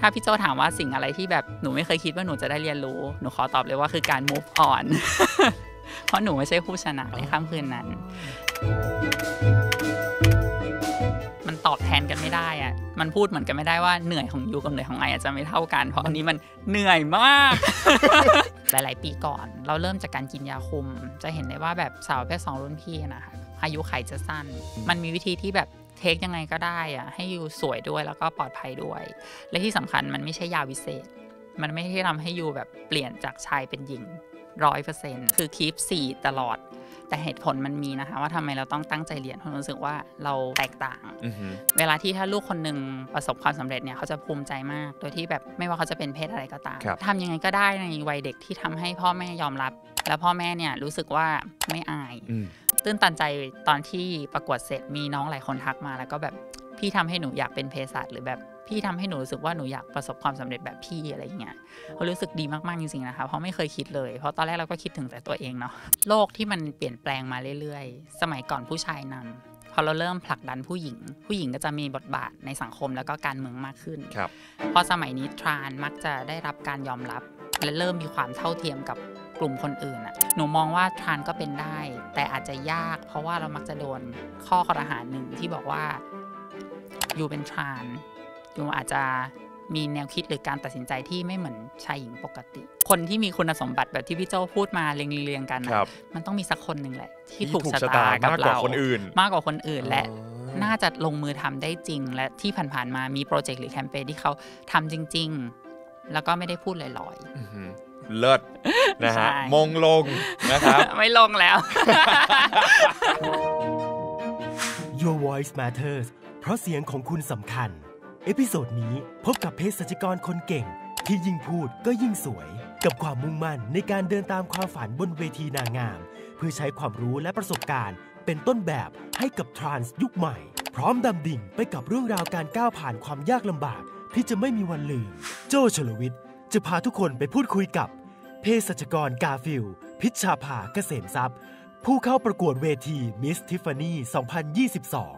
ถ้าพี่โจถามว่าสิ่งอะไรที่แบบหนูไม่เคยคิดว่าหนูจะได้เรียนรู้ หนูขอตอบเลยว่าคือการ move on เพราะหนูไม่ใช่ผู้ชนะในค่ำคืนนั้น มันตอบแทนกันไม่ได้อะมันพูดเหมือนกันไม่ได้ว่าเหนื่อยของยูกับเหนื่อยของไออาจจะไม่เท่ากัน เพราะอันนี้มันเหนื่อยมาก หลาย ๆ ปีก่อน เราเริ่มจากการกินยาคุม จะเห็นได้ว่าแบบสาวแพทเ์สองรุ่นพี่นะคะอายุไขจะสั้น มันมีวิธีที่แบบเทคยังไงก็ได้อะให้ยูสวยด้วยแล้วก็ปลอดภัยด้วย และที่สำคัญมันไม่ใช่ยาวิเศษ มันไม่ได้ทำให้ยูแบบเปลี่ยนจากชายเป็นหญิงร้อยเปอร์เซ็นต์คือคีปสีตลอดแต่เหตุผลมันมีนะคะว่าทำไมเราต้องตั้งใจเรียนเพราะรู้สึกว่าเราแตกต่าง เวลาที่ถ้าลูกคนหนึ่งประสบความสำเร็จเนี่ย เขาจะภูมิใจมากโดยที่แบบไม่ว่าเขาจะเป็นเพศอะไรก็ตามทำยังไงก็ได้ในวัยเด็กที่ทำให้พ่อแม่ยอมรับ แล้วพ่อแม่เนี่ยรู้สึกว่าไม่อายตื้นตันใจตอนที่ประกวดเสร็จมีน้องหลายคนทักมาแล้วก็แบบพี่ทำให้หนูอยากเป็นเภสัชหรือแบบพี่ทำให้หนูรู้สึกว่าหนูอยากประสบความสำเร็จแบบพี่อะไรเงี้ยเขารู้สึกดีมากๆจริงๆนะคะเพราะไม่เคยคิดเลยเพราะตอนแรกเราก็คิดถึงแต่ตัวเองเนาะโลกที่มันเปลี่ยนแปลงมาเรื่อย ๆ สมัยก่อนผู้ชายนำ พอเราเริ่มผลักดันผู้หญิง ผู้หญิงก็จะมีบทบาทในสังคมแล้วก็การเมืองมากขึ้นครับพอสมัยนี้ทรานมักจะได้รับการยอมรับ และเริ่มมีความเท่าเทียมกับกลุ่มคนอื่นอะหนูมองว่าทรานก็เป็นได้แต่อาจจะยาก เพราะว่าเรามักจะโดนข้อข้อรหาหนึ่งที่บอกว่าอยู่เป็นทรานโยอาจจะมีแนวคิดหรือการตัดสินใจที่ไม่เหมือนชายหญิงปกติ คนที่มีคุณสมบัติแบบที่พี่เจ้าพูดมาเรียงๆกันมันต้องมีสักคนหนึ่งแหละที่ถูกชะตากับเราคนอื่น มากกว่าคนอื่นและ น่าจะลงมือทำได้จริง และที่ผ่านๆมามีโปรเจกต์หรือแคมเปญที่เขาทำจริง ๆ แล้วก็ไม่ได้พูดลอยๆเลิศนะฮะมงลงนะครับไม่ลงแล้ว Your voice matters เพราะเสียงของคุณสำคัญเอพิโซดนี้พบกับเภสัชกรคนเก่ง ที่ยิ่งพูดก็ยิ่งสวย กับความมุ่งมั่นในการเดินตามความฝันบนเวทีนางงาม เพื่อใช้ความรู้และประสบการณ์ เป็นต้นแบบให้กับทรานส์ยุคใหม่ พร้อมดำดิ่งไปกับเรื่องราวการก้าวผ่านความยากลำบากที่จะไม่มีวันลืมโจชลวิทย์จะพาทุกคนไปพูดคุยกับเภสัชกรกาฟิลพิชชาภาเกษมทรัพย์ ผู้เข้าประกวดเวทีมิสทิฟฟานี่2022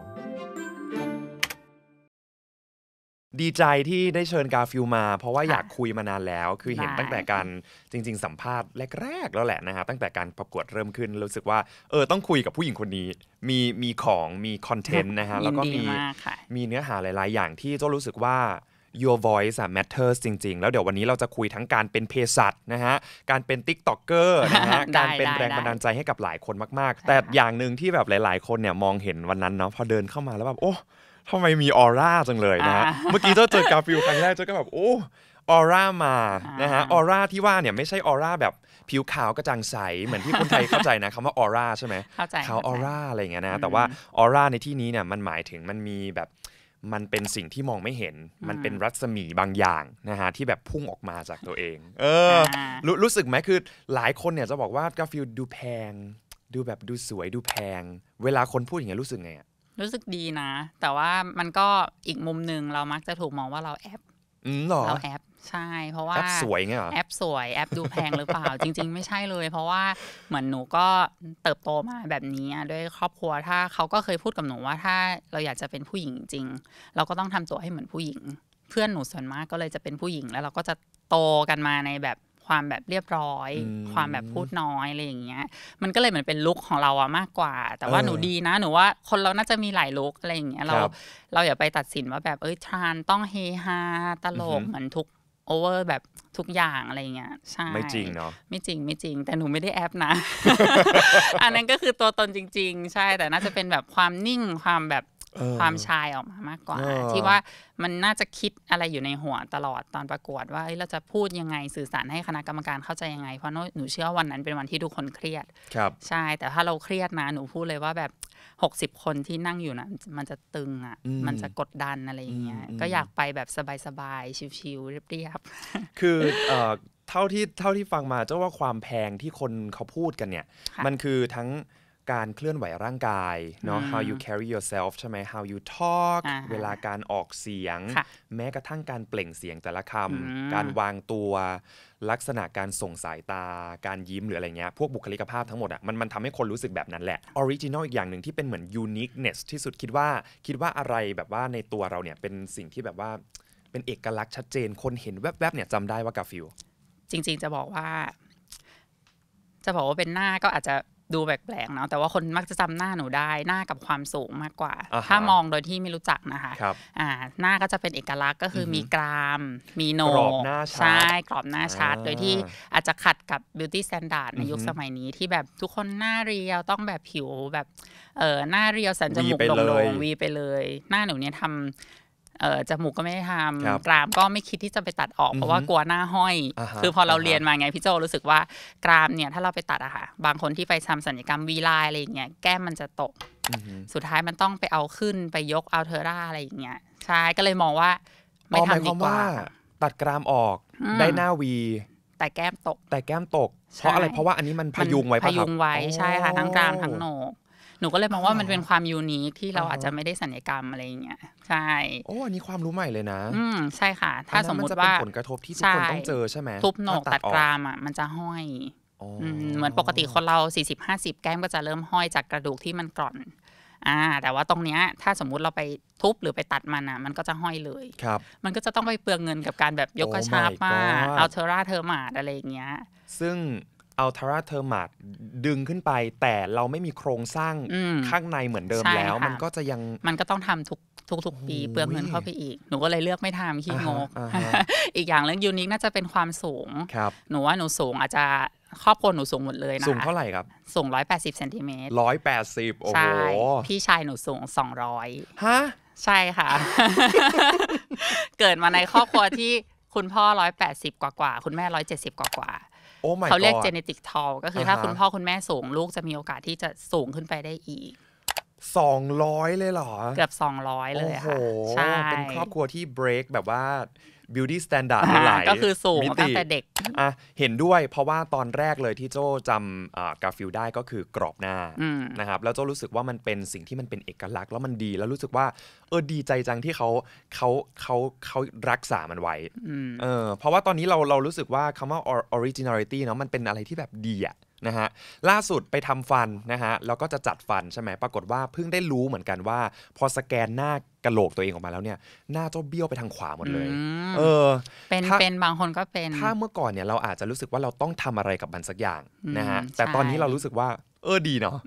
ดีใจที่ได้เชิญกาฟิวมาเพราะว่าอยากคุยมานานแล้ว คือเห็นตั้งแต่การจริงๆ สัมภาษณ์แรกๆ แล้วแหละนะฮะตั้งแต่การประกวดเริ่มขึ้นรู้สึกว่า เออ ต้องคุยกับผู้หญิงคนนี้ มีมีของมีคอนเทนต์นะฮะแล้วก็มีมีเนื้อหาหลายๆ อย่างที่เจ้รู้สึกว่า your voice อะ matters จริงๆ แล้วเดี๋ยววันนี้เราจะคุยทั้งการเป็นเภสัชนะฮะการเป็นตติ๊ก็อกเกอร์นะฮะการเป็นแรงบันดาลใจให้กับหลายคนมากๆ แต่อย่างหนึ่งที่แบบหลาย ๆ คนเนี่ยมองเห็นวันนั้นเนาะพอเดินเข้ามาแล้วแบบโอ้ทำไมมีออร่าจังเลยนะฮะเมื่อกี้เจ้าเจอกาฟิลครั้งแรกเจ้าก็แบบโอ้ออร่ามานะฮะออร่าที่ว่าเนี่ยไม่ใช่ออร่าแบบผิวขาวกระจ่างใสเหมือนที่คนไทยเข้าใจนะคำว่าออร่าใช่ไหมขาวออร่าอะไรอย่างเงี้ยนะ แต่ว่าออร่าในที่นี้เนี่ยมันหมายถึงมันมีแบบมันเป็นสิ่งที่มองไม่เห็น มันเป็นรัศมีบางอย่างนะฮะ ที่แบบพุ่งออกมาจากตัวเอง เออรรู้สึกไหมคือหลายคนเนี่ยจะบอกว่ากาฟิลดูแพง ดูแบบดูสวยดูแพง เวลาคนพูดอย่างเงี้ยรู้สึกไงอะรู้สึกดีนะ แต่ว่ามันก็อีกมุมหนึ่งเรามักจะถูกมองว่าเราแอบเราแอปใช่ เพราะว่าแอปสวยไงหรอแอปสวยแอปดูแพงหรือเปล่าจริง ๆไม่ใช่เลย เพราะว่าเหมือนหนูก็เติบโตมาแบบนี้ด้วย ครอบครัวถ้าเขาก็เคยพูดกับหนูว่าถ้าเราอยากจะเป็นผู้หญิงจริง เราก็ต้องทำตัวให้เหมือนผู้หญิง เพื่อนหนูส่วนมากก็เลยจะเป็นผู้หญิงแล้วเราก็จะโตกันมาในแบบความแบบเรียบร้อย ความแบบพูดน้อยอะไรอย่างเงี้ย มันก็เลยเหมือนเป็นลุกของเราอะมากกว่า แต่ว่าหนูดีนะหนูว่า คนเราน่าจะมีหลายลุกอะไรอย่างเงี้ยเราเราอย่าไปตัดสินว่าแบบเอ้ยทรานต้องเฮฮาตลก เหมือนทุกโอเวอร์ แบบทุกอย่างอะไรเงี้ยใช่ไม่จริงเนาะไม่จริงไม่จริง แต่หนูไม่ได้แอปนะ อันนั้นก็คือตัวตนจริง ๆ ใช่แต่น่าจะเป็นแบบความนิ่งความแบบความชายออกมามากกว่า ที่ว่ามันน่าจะคิดอะไรอยู่ในหัวตลอดตอนประกวดว่าเราจะพูดยังไงสื่อสารให้คณะกรรมการเข้าใจยังไง เพราะหนูเชื่อวันนั้นเป็นวันที่ทุกคนเครียดครับใช่ แต่ถ้าเราเครียดนะ หนูพูดเลยว่าแบบ60 คนที่นั่งอยู่นะมันจะตึงอ่ะมันจะกดดันอะไรอย่างเงี้ยก็อยากไปแบบสบายๆชิวๆเรียบๆ คือเท่าที่เท่าที่ฟังมาเจ้าว่าความแพงที่คนเขาพูดกันเนี่ย มันคือทั้งการเคลื่อนไหวร่างกายเนาะ how you carry yourself ใช่ไหม how you talk เวลาการออกเสียง แม้กระทั่งการเปล่งเสียงแต่ละคำการวางตัว ลักษณะการส่งสายตาการยิ้มหรืออะไรเงี้ย พวกบุคลิกภาพทั้งหมดอ่ะมันมันทำให้คนรู้สึกแบบนั้นแหละออริจิน l ลอีกอย่างหนึ่งที่เป็นเหมือนยูนิคเนสที่สุดคิดว่าคิดว่าอะไรแบบว่าในตัวเราเนี่ย เป็นสิ่งที่แบบว่า เป็นเอกลักษณ์ชัดเจน คนเห็นแวบๆเนี่ยจำได้ว่ากาฟิลจริง ๆจะบอกว่า จะบอกว่าเป็นหน้าก็อาจจะดูแปลกๆเนาะแต่ว่าคนมักจะจำหน้าหนูได้หน้ากับความสูงมากกว่า ถ้ามองโดยที่ไม่รู้จักนะคะคอ่าหน้าก็จะเป็นเอกลักษณ์ก็คือมีกราม มีโนกรอบหน้าชัดใช่กรอบหน้าชัด โดยที่อาจจะขัดกับบิวตี้สแตนดาร์ดในยุคสมัยนี้ที่แบบทุกคนหน้าเรียวต้องแบบผิวแบบเออหน้าเรียวสันจมูกลงๆวีไปเลย หน้าหนูเนี่ยทำเออจมูกก็ไม่ได้ทำกรามก็ไม่คิดที่จะไปตัดออกเพราะว่ากลัวหน้าห้อย คือพอเราเรียนมาไงพี่โจรู้สึกว่ากรามเนี่ยถ้าเราไปตัดอะค่ะบางคนที่ไปทำสัญญกรรมวีไลน์อะไรอย่างเงี้ยแก้มมันจะตกสุดท้ายมันต้องไปเอาขึ้นไปยกเอาเทอร่าอะไรอย่างเงี้ยใช่ก็เลยมองว่าไม่ทำดีกว่าตัดกรามออกได้หน้าวี แต่แก้มตก แต่แก้มตกเพราะอะไรเพราะว่าอันนี้มันพยุงไว้พยุงไว้ใช่ค่ะทั้งกรามทั้งโหนกหนูก็เลยมองว่ามันเป็นความยูนิคที่เราอาจจะไม่ได้สัญญกรรมอะไรอย่างเงี้ยใช่โอ้อันนี้ความรู้ใหม่เลยนะอืมใช่ค่ะ ถ้าสมมติว่าผลกระทบที่ทุกคนต้องเจอใช่ไหมทุบหนกตัดกรามอ่ะ มันจะห้อยเหมือนปกติคนเรา 40-50แก้มก็จะเริ่มห้อยจากกระดูกที่มันกร่อน อ่า แต่ว่าตรงเนี้ย ถ้าสมมุติเราไปทุบหรือไปตัดมันอ่ะ มันก็จะห้อยเลยครับ มันก็จะต้องไปเปลืองเงินกับการแบบยกกระชับมาเอาเทอร่าเทอร์มาอะไรอย่างเงี้ย ซึ่งอัลทราเทอร์มาดดึงขึ้นไป แต่เราไม่มีโครงสร้าง ข้างในเหมือนเดิมแล้ว มันก็จะยังมันก็ต้องทำทุกทุกทุกปีเปลืองเงินเข้าไปอีกหนูก็เลยเลือกไม่ทำขี้งกอีกอย่างเรื่องยูนิคน่าจะเป็นความสูง หนูว่าหนูสูงอาจจะ ครอบครัวหนูสูงหมดเลยนะ สูงเท่าไหร่ครับ สูง180เซนติเมตร180โอ้โหพี่ชายหนูสูง 200ฮะใช่ค่ะ เกิดมาในครอบครัวที่คุณพ่อ180กว่ากว่าคุณแม่170กว่ากว่าเขาเรียก genetic tall ก็คือถ้าคุณพ่อ คุณแม่สูงลูกจะมีโอกาสที่จะสูงขึ้นไปได้อีกสองร้อยเลยเหรอ เกือบสองร้อยเลยค่ะใช่เป็นครอบครัวที่เบรกแบบว่าบิวตี้สแตนดาร์ดหลายก็คือสูงตั้งแต่เด็กอ่ะเห็นด้วยเพราะว่าตอนแรกเลยที่โจจำกาฟิลได้ก็คือกรอบหน้านะครับแล้วโจรู้สึกว่ามันเป็นสิ่งที่มันเป็นเอกลักษณ์แล้วมันดีแล้วรู้สึกว่าเออดีใจจังที่เขาเขาเขาเขารักษามันไว้เออเพราะว่าตอนนี้เราเรารู้สึกว่าคำว่า originality เนาะมันเป็นอะไรที่แบบดีอะนะฮะล่าสุดไปทำฟันนะฮะแล้วก็จะจัดฟันใช่ไหมปรากฏว่าเพิ่งได้รู้เหมือนกันว่า พอสแกนหน้ากระโหลกตัวเองออกมาแล้วเนี่ย หน้าเจ้าเบี้ยวไปทางขวาหมดเลยเออเป็นเป็นบางคนก็เป็น ถ้าเมื่อก่อนเนี่ยเราอาจจะรู้สึกว่าเราต้องทำอะไรกับมันสักอย่างนะฮะแต่ตอนนี้เรารู้สึกว่า เออดีเนาะ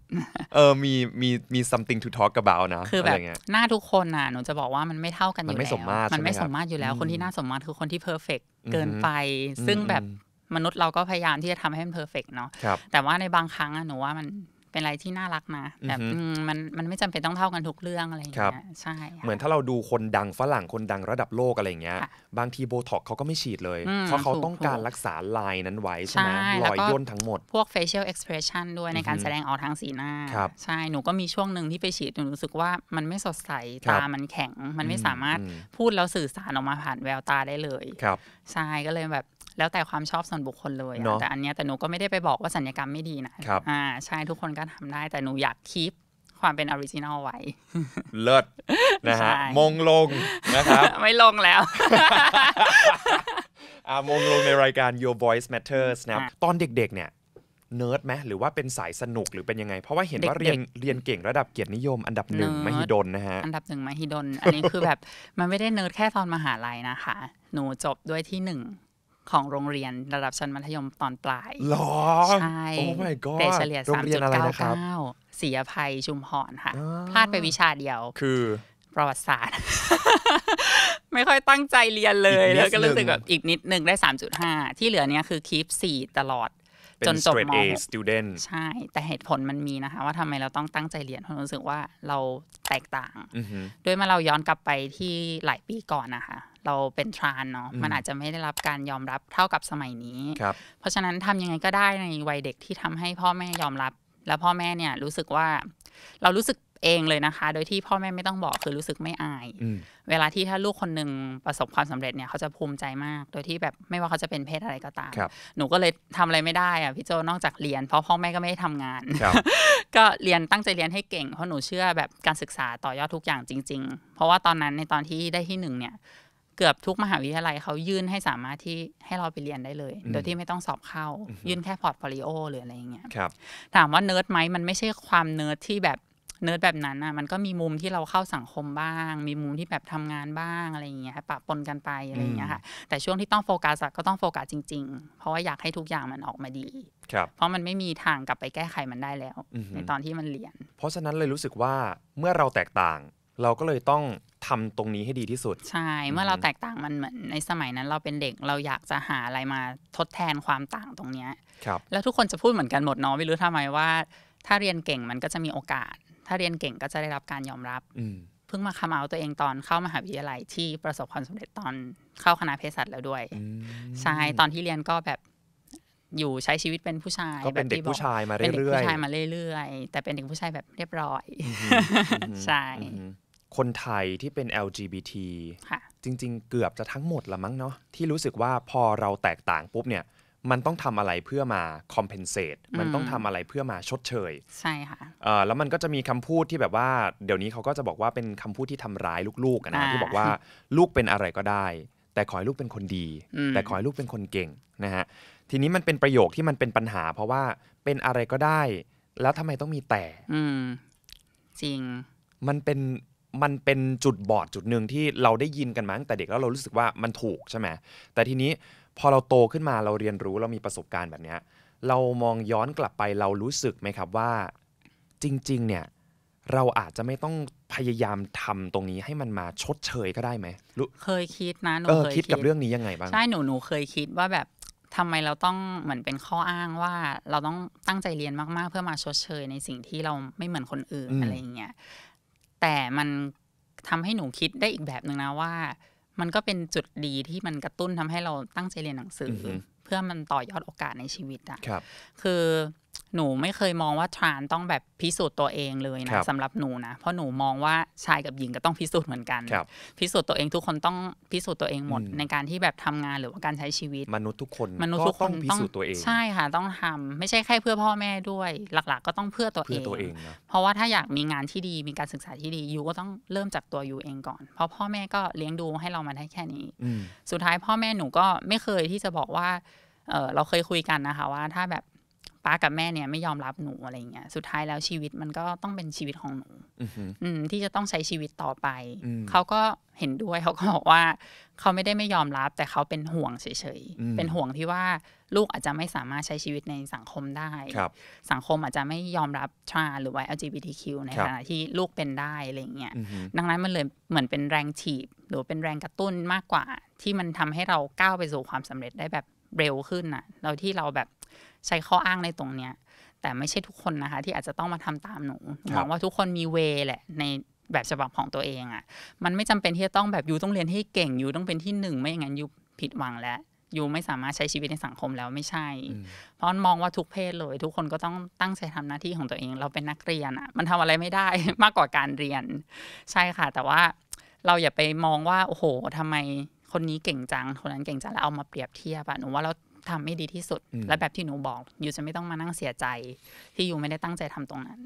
เออมีมีมี something to talk about นะคือแบบหน้าทุกคนน่ะหนูจะบอกว่ามันไม่เท่ากันอยู่แล้วมันไม่สมมาตรมันไม่สมมาตรอยู่แล้วคนที่หน้าสมมาตรคือคนที่เพอร์เฟกเกินไปซึ่งแบบมนุษย์เราก็พยายามที่จะทำให้มันเพอร์เฟกเนาะแต่ว่าในบางครั้งอะหนูว่ามันเป็นอะไรที่น่ารักนะแบบมันมันไม่จำเป็นต้องเท่ากันทุกเรื่องอะไรอย่างเงี้ยใช่เหมือนถ้าเราดูคนดังฝรั่งคนดังระดับโลกอะไรอย่างเงี้ยบางทีโบท็อกเขาก็ไม่ฉีดเลย เพราะเขาต้องการรักษาลายนั้นไว้ใช่ไหมรอยย่นทั้งหมด พวก facial expression ด้วยในการแสดงออกทางสีหน้า ใช่ หนูก็มีช่วงหนึ่งที่ไปฉีดหนูรู้สึกว่ามันไม่สดใสตามันแข็งมันไม่สามารถพูดแล้วสื่อสารออกมาผ่านแววตาได้เลยใช่ก็เลยแบบแล้วแต่ความชอบส่วนบุคคลเลยเแต่อันนี้แต่หนูก็ไม่ได้ไปบอกว่าสัญญกรรมไม่ดีนะครับอ่าใช่ทุกคนก็ทำได้ แต่หนูอยากคีปความเป็นออริจินอลไว้ เลิศนะฮะ มงลง นะครับ ไม่ลงแล้วอามงลงในรายการ Your Voice Matters นะครับ ตอนเด็กๆเนี่ย เนิร์ดไหมหรือว่าเป็นสายสนุกหรือเป็นยังไง เพราะว่าเห็นว่าเรียนเรียนเก่งระดับเกียรตินิยมอันดับหนึ่งิดมหิดลนะฮะ อันดับหนึ่งมหิดลอันนี้คือแบบมันไม่ได้เนิร์ดแค่ตอนมหาลัยนะคะ หนูจบด้วยที่หนึ่งของโรงเรียนระดับชั้นมัธยมตอนปลายหรอใช่ my god เกรดเฉลี่ย 3.99เสียภัยชุมพรค่ะพลาดไปวิชาเดียวคือ ประวัติศาสตร์ ไม่ค่อยตั้งใจเรียนเลยแล้วก็รู้สึกแบบอีกนิดหนึ่งได้ 3.5 ที่เหลือเนี้ยคือคีป4ตลอดจนจบม A student ใช่ แต่เหตุผลมันมีนะคะ ว่าทำไมเราต้องตั้งใจเรียนเพราะรู้สึกว่าเราแตกต่าง ด้วยมาเราย้อนกลับไปที่หลายปีก่อนนะคะ เราเป็นทรานเนาะมันอาจจะไม่ได้รับการยอมรับเท่ากับสมัยนี้เพราะฉะนั้นทำยังไงก็ได้ในวัยเด็กที่ทำให้พ่อแม่ยอมรับ แล้วพ่อแม่เนี่ยรู้สึกว่าเรารู้สึกเองเลยนะคะ โดยที่พ่อแม่ไม่ต้องบอกคือรู้สึกไม่อาย เวลาที่ถ้าลูกคนหนึ่งประสบความสำเร็จเนี่ยเขาจะภูมิใจมาก โดยที่แบบไม่ว่าเขาจะเป็นเพศอะไรก็ตาม หนูก็เลยทำอะไรไม่ได้อ่ะพี่โจ นอกจากเรียน เพราะพ่อแม่ก็ไม่ได้ทำงานก็เรียนตั้งใจเรียนให้เก่งเพราะหนูเชื่อแบบการศึกษาต่อยอดทุกอย่างจริง ๆ เพราะว่าตอนนั้นในตอนที่ได้ที่หนึ่งเนี่ยเกือบทุกมหาวิทยาลัยเขายื่นให้สามารถที่ให้เราไปเรียนได้เลย โดยที่ไม่ต้องสอบเข้ายื่นแค่พอร์ตโฟลิโอหรืออะไรอย่างเงี้ยถามว่าเนิร์ดไหมมันไม่ใช่ความเนิร์ดที่แบบเนิร์ดแบบนั้นอ่ะมันก็มีมุมที่เราเข้าสังคมบ้าง มีมุมที่แบบทำงานบ้างอะไรอย่างเงี้ย ปะปนกันไปอะไรอย่างเงี้ยค่ะ แต่ช่วงที่ต้องโฟกัสก็ต้องโฟกัสจริง ๆ เพราะว่าอยากให้ทุกอย่างมันออกมาดี เพราะมันไม่มีทางกลับไปแก้ไขมันได้แล้ว ในตอนที่มันเรียน เพราะฉะนั้นเลยรู้สึกว่าเมื่อเราแตกต่างเราก็เลยต้องทำตรงนี้ให้ดีที่สุด ใช่ เมื่อเราแตกต่างมันเหมือนในสมัยนั้นเราเป็นเด็กเราอยากจะหาอะไรมาทดแทนความต่างตรงเนี้ยครับ แล้วทุกคนจะพูดเหมือนกันหมดเนาะไม่รู้ทำไมว่า ถ้าเรียนเก่งมันก็จะมีโอกาสถ้าเรียนเก่งก็จะได้รับการยอมรับเพิ่งมาคำเอาตัวเองตอนเข้ามหาวิทยาลัยที่ประสบความสำเร็จตอนเข้าคณะเภสัชแล้วด้วยใช่ตอนที่เรียนก็แบบอยู่ใช้ชีวิตเป็นผู้ชายก็เป็นเด็กผู้ชายมาเรื่อยเป็นเด็กผู้ชายมาเรื่อยๆ แต่เป็นเด็กผู้ชายแบบเรียบร้อย ใช่คนไทยที่เป็น LGBT จริง ๆเกือบจะทั้งหมดละมั้งเนาะที่รู้สึกว่าพอเราแตกต่างปุ๊บเนี่ยมันต้องทำอะไรเพื่อมา compensate มันต้องทำอะไรเพื่อมาชดเชย ใช่ค่ะแล้วมันก็จะมีคำพูดที่แบบว่า เดี๋ยวนี้เขาก็จะบอกว่าเป็นคำพูดที่ทำร้ายลูกๆนะที่บอกว่าลูกเป็นอะไรก็ได้ แต่ขอให้ลูกเป็นคนดี แต่ขอให้ลูกเป็นคนเก่งนะฮะทีนี้มันเป็นประโยคที่มันเป็นปัญหา เพราะว่าเป็นอะไรก็ได้ แล้วทำไมต้องมีแต่อืจริงมันเป็นมันเป็นจุดบอดจุดหนึ่งที่เราได้ยินกันมาตั้ง แต่เด็กแล้วเรารู้สึกว่ามันถูกใช่ไหมแต่ทีนี้พอเราโตขึ้นมาเราเรียนรู้เรามีประสบการณ์แบบนี้เรามองย้อนกลับไปเรารู้สึกไหมครับว่าจริง ๆ เนี่ย เราอาจจะไม่ต้องพยายามทำตรงนี้ให้มันมาชดเชยก็ได้ไหมเคยคิดนะหนูเคยคิดกับเรื่องนี้ยังไงบ้างใช่หนูหนูเคยคิดว่าแบบทำไมเราต้องเหมือนเป็นข้ออ้างว่าเราต้องตั้งใจเรียนมากๆ เพื่อมาชดเชยในสิ่งที่เราไม่เหมือนคนอื่นอะไรอย่างเงี้ยแต่มันทำให้หนูคิดได้อีกแบบหนึ่งนะว่ามันก็เป็นจุดดีที่มันกระตุ้นทำให้เราตั้งใจเรียนหนังสือ เพื่อมันต่อยอดโอกาสในชีวิตอะคือหนูไม่เคยมองว่าทรานต้องแบบพิสูจน์ตัวเองเลยนะสำหรับหนูนะ เพราะหนูมองว่าชายกับหญิงก็ต้องพิสูจน์เหมือนกันพิสูจน์ตัวเองทุกคนต้องพิสูจน์ตัวเองหมดในการที่แบบทำงานหรือว่าการใช้ชีวิตมนุษย์ทุกคนมนุษย์ทุกคนต้องพิสูจน์ตัวเองใช่ค่ะ ต้องทำ ไม่ใช่แค่เพื่อพ่อแม่ด้วยหลักๆก็ต้องเพื่อตัวเอง เพราะว่าถ้าอยากมีงานที่ดีมีการศึกษาที่ดียูก็ต้องเริ่มจากตัวยูเองก่อนเพราะพ่อแม่ก็เลี้ยงดูให้เรามาได้แค่นี้ สุดท้ายพ่อแม่หนูก็ไม่เคยที่จะบอกว่าเเราเคยคุยกันนะคะว่า ถ้าแบบป้ากับแม่เนี่ยไม่ยอมรับหนูอะไรเงี้ย สุดท้ายแล้วชีวิตมันก็ต้องเป็นชีวิตของหนูอืมที่จะต้องใช้ชีวิตต่อไป เขาก็เห็นด้วยเขาก็บอกว่าเขาไม่ได้ไม่ยอมรับแต่เขาเป็นห่วงเฉยๆ เป็นห่วงที่ว่าลูกอาจจะไม่สามารถใช้ชีวิตในสังคมได้ สังคมอาจจะไม่ยอมรับชา หรือว่า LGBTQ ในขณะที่ลูกเป็นได้อะไรเงี้ย ดังนั้นมันเลยเหมือนเป็นแรงฉีบหรือเป็นแรงกระตุ้นมากกว่า ที่มันทำให้เราก้าวไปสู่ความสำเร็จได้แบบเร็วขึ้นอ่ะเราที่เราแบบใช้ข้ออ้างในตรงเนี้ยแต่ไม่ใช่ทุกคนนะคะ ที่อาจจะต้องมาทำตามหนูมองว่าทุกคนมีเวแหละในแบบฉบับของตัวเองอะ่ะมันไม่จำเป็นที่จะต้องแบบยูต้องเรียนให้เก่งยูต้องเป็นที่หนึ่งไม่อย่างนั้นยูผิดหวัง แล้วยูไม่สามารถใช้ชีวิตในสังคมแล้วไม่ใช่ เพราะมองว่าทุกเพศเลย ทุกคนก็ต้องตั้งใจทำหน้าที่ของตัวเอง เราเป็นนักเรียนอะ่ะ มันทำอะไรไม่ได้มากกว่าการเรียน ใช่ค่ะ แต่ว่าเราอย่าไปมองว่า โอ้โห ทำไมคนนี้เก่งจังคนนั้นเก่งจังแล้วเอามาเปรียบเทียบอะหนูว่าเราทำให้ดีที่สุดและแบบที่หนูบอกยูจะไม่ต้องมานั่งเสียใจที่ยูไม่ได้ตั้งใจทำตรงนั้น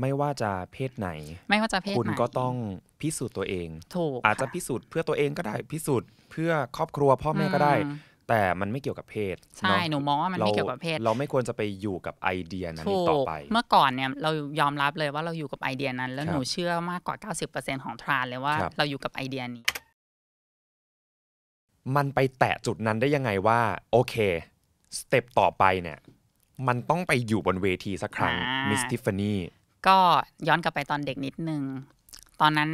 ไม่ว่าจะเพศไหน ไม่ว่าจะเพศคุณก็ต้องพิสูจน์ตัวเองถูกอาจจะพิสูจน์เพื่อตัวเองก็ได้พิสูจน์เพื่อครอบครัวพ่อแม่ก็ได้ แต่มันไม่เกี่ยวกับเพศใช่หนูมองว่ามันไม่เกี่ยวกับเพศเราไม่ควรจะไปอยู่กับไอเดียนั้นต่อไปเมื่อก่อนเนี่ยเรายอมรับเลยว่าเราอยู่กับไอเดียนั้น แล้วหนูเชื่อมากกว่า 90%ของทรานเลยว่าเราอยู่กับไอเดียนี้มันไปแตะจุดนั้นได้ยังไงว่าโอเค สเต็ปต่อไปเนี่ย มันต้องไปอยู่บนเวทีสักครั้งมิสทิฟฟานี่ก็ย้อนกลับไปตอนเด็กนิดนึงตอนนั้น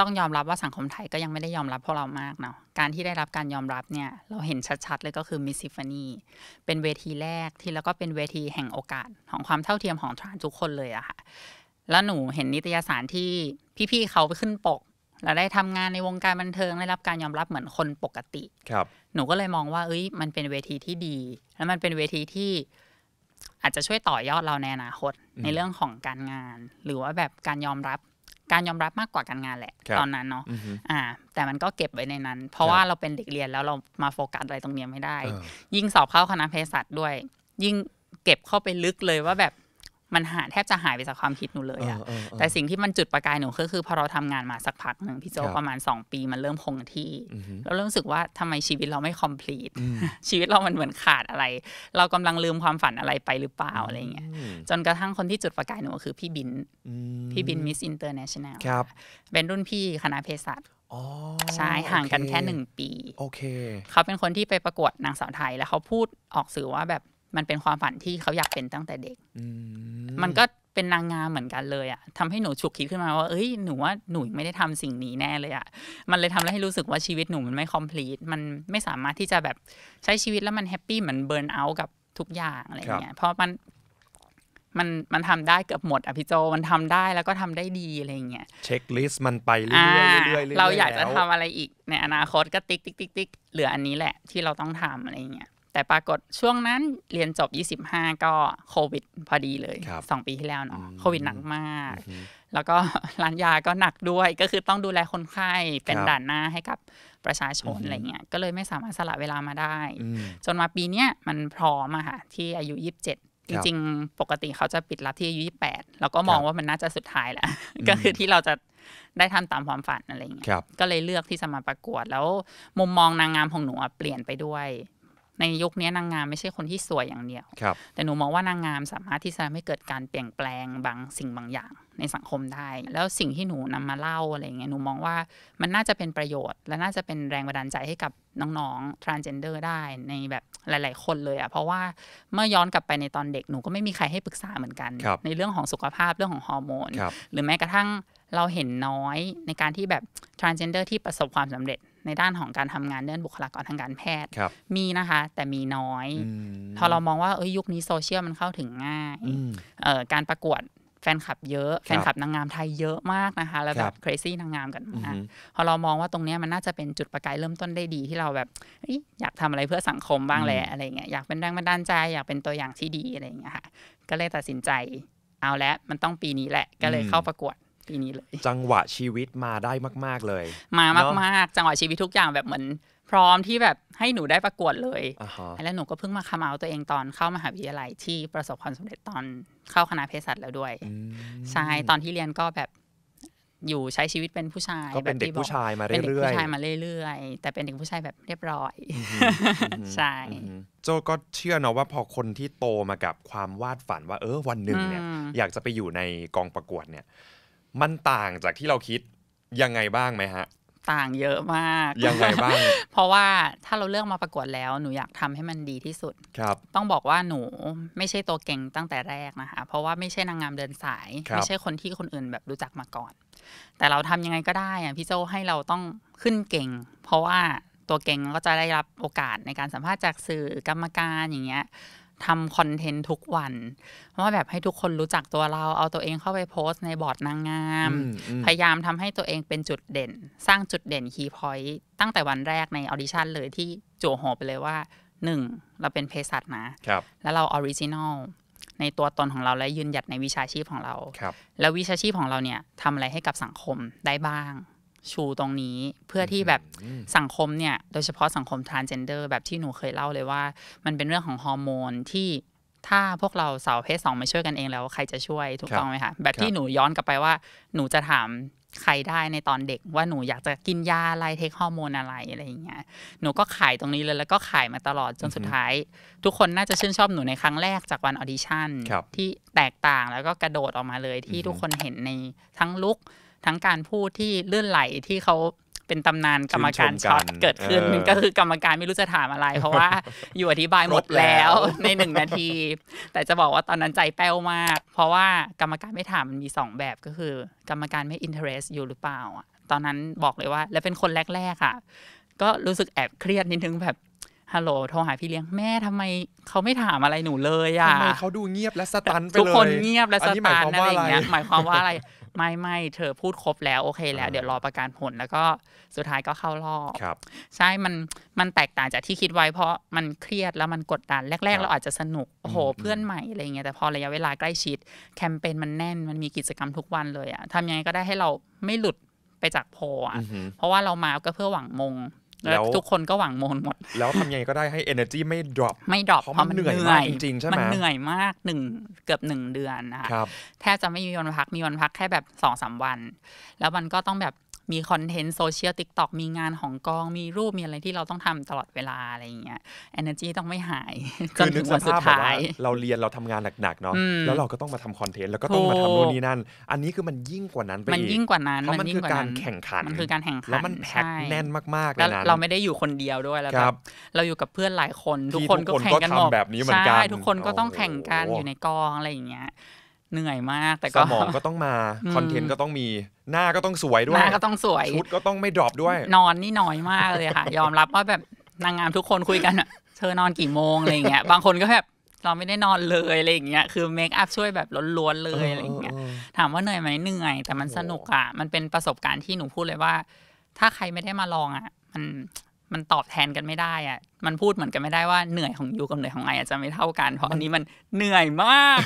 ต้องยอมรับว่าสังคมไทยก็ยังไม่ได้ยอมรับพวกเรามากเนาะการที่ได้รับการยอมรับเนี่ยเราเห็นชัดๆเลยก็คือมิสซิฟานีเป็นเวทีแรกที่แล้วก็เป็นเวทีแห่งโอกาสของความเท่าเทียมของทรานทุกคนเลยอะค่ะแล้วหนูเห็นนิตยสารที่พี่ๆเขาไปขึ้นปกเราได้ทำงานในวงการบันเทิงได้รับการยอมรับเหมือนคนปกติ ครับ หนูก็เลยมองว่าเอ้ย มันเป็นเวทีที่ดี แล้วมันเป็นเวทีที่อาจจะช่วยต่อยอดเราในอนาคตในเรื่องของการงาน หรือว่าแบบการยอมรับ การยอมรับมากกว่าการงานแหละ ตอนนั้นเนาะอ่าแต่มันก็เก็บไว้ในนั้น เพราะว่าเราเป็นเด็กเรียนแล้วเรามาโฟกัสอะไรตรงนี้ไม่ได้ ยิ่งสอบเข้าคณะเภสัชด้วย ยิ่งเก็บเข้าไปลึกเลยว่าแบบมันหาแทบจะหายไปจากความคิดหนูเลยอะแต่สิ่งที่มันจุดประกายหนูก็คือ พอเราทำงานมาสักพักหนึ่งพี่โจประมาณ 2 ปี มันเริ่มคงที่เราเริ่มรู้สึกว่าทำไมชีวิตเราไม่คอมพลีท ชีวิตเรามันเหมือนขาดอะไร เรากำลังลืมความฝันอะไรไปหรือเปล่าอะไรเงี้ยจนกระทั่งคนที่จุดประกายหนูคือพี่บินพี่บินมิสอินเตอร์เนชั่นแนลเป็นรุ่นพี่ คณะเภสัชใช่ห่างกันแค่หนึ่งปีโอเคเขาเป็นคนที่ไปประกวดนางสาวไทยแล้วเขาพูดออกสื่อว่าแบบมันเป็นความฝันที่เขาอยากเป็นตั้งแต่เด็ก มันก็เป็นนางงามเหมือนกันเลยอะทำให้หนูฉุกคิดขึ้นมาว่า เอ้ย หนูว่าหนูไม่ได้ทำสิ่งนี้แน่เลยอะมันเลยทำให้รู้สึกว่าชีวิตหนูมันไม่คอมพลีทมันไม่สามารถที่จะแบบใช้ชีวิตแล้วมันแฮปปี้เหมือนเบิร์นเอาท์กับทุกอย่างอะไรเงี้ยเพราะมันมันมันทำได้เกือบหมดอะพี่โจ มันทำได้แล้วก็ทำได้ดีอะไรเงี้ยเช็คลิสต์มันไป เรื่อยเรื่อยเรื่อยเราอยากจะทำอะไรอีกในอนาคตก็ติ๊กติ๊กติ๊กติ๊กเหลืออันนี้แหละที่เราต้องทำอะไรเงี้ยแต่ปรากฏช่วงนั้นเรียนจบ 25 ก็โควิดพอดีเลย 2 ปีที่แล้วเนาะโควิดหนักมาก แล้วก็ร้านยาก็หนักด้วย ก็คือต้องดูแลคนไข้เป็นด่านหน้าให้กับประชาชน อะไรเงี้ยก็เลยไม่สามารถสละเวลามาได้ จนมาปีเนี้ยมันพร้อมอะค่ะที่อายุ 27 จริง ๆ ปกติเขาจะปิดรับที่อายุยี่แปดเราก็มองว่ามันน่าจะสุดท้ายแหละก็คือที่เราจะได้ทำตามความฝันอะไรเงี้ยก็เลยเลือกที่จะมาประกวด แล้วมุมมองนางงามของหนูเปลี่ยนไปด้วยในยุคนี้นางงามไม่ใช่คนที่สวยอย่างเดียว แต่หนูมองว่านางงามสามารถที่จะไม่เกิดการเปลี่ยนแปลงบางสิ่งบางอย่างในสังคมได้ แล้วสิ่งที่หนูนำมาเล่าอะไรเงี้ย หนูมองว่ามันน่าจะเป็นประโยชน์ และน่าจะเป็นแรงบันดาลใจให้กับน้องๆ transgender ได้ในแบบหลาย ๆ คนเลยอะเพราะว่าเมื่อย้อนกลับไปในตอนเด็กหนูก็ไม่มีใครให้ปรึกษาเหมือนกัน ในเรื่องของสุขภาพเรื่องของฮอร์โมนหรือแม้กระทั่งเราเห็นน้อยในการที่แบบ transgender ที่ประสบความสำเร็จในด้านของการทำงานด้านบุคลากรทางการแพทย์ มีนะคะ แต่มีน้อยพอเรามองว่าเอ้ยยุคนี้โซเชียลมันเข้าถึงง่าย การประกวดแฟนคลับเยอะ แฟนคลับนางงามไทยเยอะมากนะคะแล้วแบบ crazy นางงามกันมาพอเรามองว่าตรงนี้มันน่าจะเป็นจุดประกายเริ่มต้นได้ดีที่เราแบบอยากทำอะไรเพื่อสังคมบ้างแหละอะไรเงี้ยอยากเป็นแรงบันดาลใจอยากเป็นตัวอย่างที่ดีอะไรเงี้ยค่ะก็เลยตัดสินใจเอาและมันต้องปีนี้แหละก็เลยเข้าประกวดปีนี้เลยจังหวะชีวิตมาได้มาก ๆเลย มามากๆจังหวะชีวิตทุกอย่างแบบเหมือนพร้อมที่แบบให้หนูได้ประกวดเลยแล้วหนูก็เพิ่งมาคำเอาตัวเองตอนเข้ามหาวิทยาลัยที่ประสบความสำเร็จตอนเข้าคณะเภสัชแล้วด้วยใช่ตอนที่เรียนก็แบบอยู่ใช้ชีวิตเป็นผู้ชายก็เป็นเด็กผู้ชายมาเรื่อยๆเป็นเด็กผู้ชายมาเรื่อยๆแต่เป็นเด็กผู้ชายแบบเรียบร้อยใช่โจก็เชื่อนะว่าพอคนที่โตมากับความวาดฝันว่า เออวันหนึ่งเนี่ย อยากจะไปอยู่ในกองประกวดเนี่ยมันต่างจากที่เราคิดยังไงบ้างไหมฮะ ต่างเยอะมากยังไงบ้างเพราะว่าถ้าเราเลือกมาประกวดแล้วหนูอยากทำให้มันดีที่สุดครับ ต้องบอกว่าหนูไม่ใช่ตัวเก่งตั้งแต่แรกนะคะเพราะว่าไม่ใช่นางงามเดินสาย ไม่ใช่คนที่คนอื่นแบบรู้จักมาก่อน แต่เราทำยังไงก็ได้อะพี่โจให้เราต้องขึ้นเก่ง เพราะว่าตัวเก่งก็จะได้รับโอกาสในการสัมภาษณ์จากสื่อกรรมการอย่างเงี้ยทำคอนเทนต์ทุกวัน เพราะว่าแบบให้ทุกคนรู้จักตัวเรา เอาตัวเองเข้าไปโพสต์ในบอร์ดนางงาม พยายามทำให้ตัวเองเป็นจุดเด่น สร้างจุดเด่นคีย์พอยต์ตั้งแต่วันแรกในออดิชั่นเลยที่จั่วหไปเลยว่าหนึ่งเราเป็นเพศสัตว์นะ แล้วเราออริจินอลในตัวตนของเราและยืนหยัดในวิชาชีพของเรารแล้ววิชาชีพของเราเนี่ยทำอะไรให้กับสังคมได้บ้างชูตรงนี้เพื่อที่แบบสังคมเนี่ยโดยเฉพาะสังคมทรานเจนเดอร์แบบที่หนูเคยเล่าเลยว่า มันเป็นเรื่องของฮอร์โมนที่ถ้าพวกเราสาวเพศสองไม่ช่วยกันเองแล้วใครจะช่วยถูกต้องไหมคะแบบที่หนูย้อนกลับไปว่า หนูจะถามใครได้ในตอนเด็ก ว่าหนูอยากจะกินยาอะไรเทคฮอร์โมนอะไรอะไรอย่างเงี้ยหนูก็ขายตรงนี้เลยแล้วก็ขายมาตลอดจนสุดท้าย ทุกคนน่าจะชื่นชอบหนูในครั้งแรกจากวันออดิชั่นที่แตกต่างแล้วก็กระโดดออกมาเลยที่ทุกคนเห็นในทั้งลุกทั้งการพูดที่เลื่อนไหลที่เขาเป็นตำนานกรรมการช็อตเกิดขึ้นก็คือกรรมการไม่รู้จะถามอะไร เพราะว่า อยู่อธิบายหมดแล้วในหนึ่งนาที แต่จะบอกว่าตอนนั้นใจแป้วมากเพราะว่ากรรมการไม่ถามมันมีสองแบบก็คือกรรมการไม่อินเทอร์เรสอยู่หรือเปล่าตอนนั้นบอกเลยว่า แล้วเป็นคนแรกๆค่ะ ก็รู้สึกแอบเครียดนิดนึงแบบฮัลโหลโทรหาพี่เลี้ยงแม่ทำไมเขาไม่ถามอะไรหนูเลยอ่ะทำไมเขาดูเงียบและสตันไปเลยทุกคนเงียบและสตันอะไรเงี้ยหมายความว่าอะไรไม่ไม่เธอพูดครบแล้ว โอเคแล้ว เดี๋ยวรอประกันผลแล้วก็สุดท้ายก็เข้ารอบครับใช่ มันมันแตกต่างจากที่คิดไว้ เพราะมันเครียดแล้วมันกดดันแรก ๆ เราอาจจะสนุก โอ้โห เพื่อนใหม่ อะไรเงี้ย แต่พอระยะเวลาใกล้ชิด แคมเปญมันแน่นมันมีกิจกรรมทุกวันเลยอะทำยังไงก็ได้ให้เราไม่หลุดไปจากโพอ่ะ เพราะว่าเรามาก็เพื่อหวังมงแล้ว ทุกคนก็หวังมนหมด แล้วทำยังไงก็ได้ให้ energy ไม่ drop ไม่ drop เพราะมันเหนื่อยมากจริงๆใช่ไหม มันเหนื่อยมากหนึ่งเกือบหนึ่งเดือนนะคะแทบจะไม่มีวันพักมีวันพักแค่แบบสองสาวัน แล้วมันก็ต้องแบบมีคอนเทนต์โซเชียลติ๊กต็อกมีงานของกองมีรูปมีอะไรที่เราต้องทำตลอดเวลาอะไรอย่างเงี้ยเเอนอร์จีต้องไม่หายจนถึงวันสุดท้าย เราเรียนเราทำงานหนักๆเนาะแล้วเราก็ต้องมาทำคอนเทนต์แล้วก็ต้องมาทำโน่นนี่นั่น อันนี้คือมันยิ่งกว่านั้นไปมันยิ่งกว่านั้นเพราะมันคือการแข่งขันมันคือการแข่งขัน แล้วมันแพ็คแน่นมากๆเลยนะเราไม่ได้อยู่คนเดียวด้วยแล้วแบบเราอยู่กับเพื่อนหลายคน ทุกคนก็แข่งกันหมดใช่ทุกคนก็ต้องแข่งกันอยู่ในกองอะไรอย่างเงี้ยเหนื่อยมาก แต่ก็สมองก็ต้องมาคอนเทนต์ก็ต้องมีหน้าก็ต้องสวยด้วยหน้าก็ต้องสวยชุดก็ต้องไม่ดรอปด้วย นอนนี่น้อยมากเลยค่ะ ยอมรับว่าแบบนางงามทุกคนคุยกันเธอนอนกี่โมงอะไรเงี้ยบางคนก็แบบเราไม่ได้นอนเลยอะไรอย่างเงี้ยคือเมคอัพช่วยแบบล้วนๆเลยอะไรอย่างเงี้ยถามว่าเหนื่อยไหมเหนื่อย แต่มันสนุกอ่ะมันเป็นประสบการณ์ที่หนูพูดเลยว่า ถ้าใครไม่ได้มาลองอ่ะมันมันตอบแทนกันไม่ได้อ่ะ มันพูดเหมือนกันไม่ได้ว่าเหนื่อยของยูกับเหนื่อยของไออาจจะไม่เท่ากัน เพราะอันนี้มันเหนื่อยมาก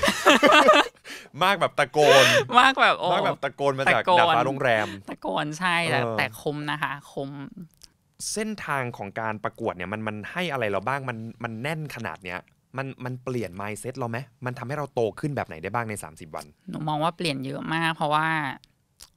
มากแบบตะโกนมากแบบโอ้มากแบบตะโกนมาจากดาบ้าโรงแรม ตะโกนใช่แต่แต่คมนะคะ คม เส้นทางของการประกวดเนี่ยมันมันให้อะไรเราบ้างมันมันแน่นขนาดเนี้ย มันมันเปลี่ยน mindset เราไหมมันทำให้เราโตขึ้นแบบไหนได้บ้างใน 30 วันหนูมองว่าเปลี่ยนเยอะมาก เพราะว่า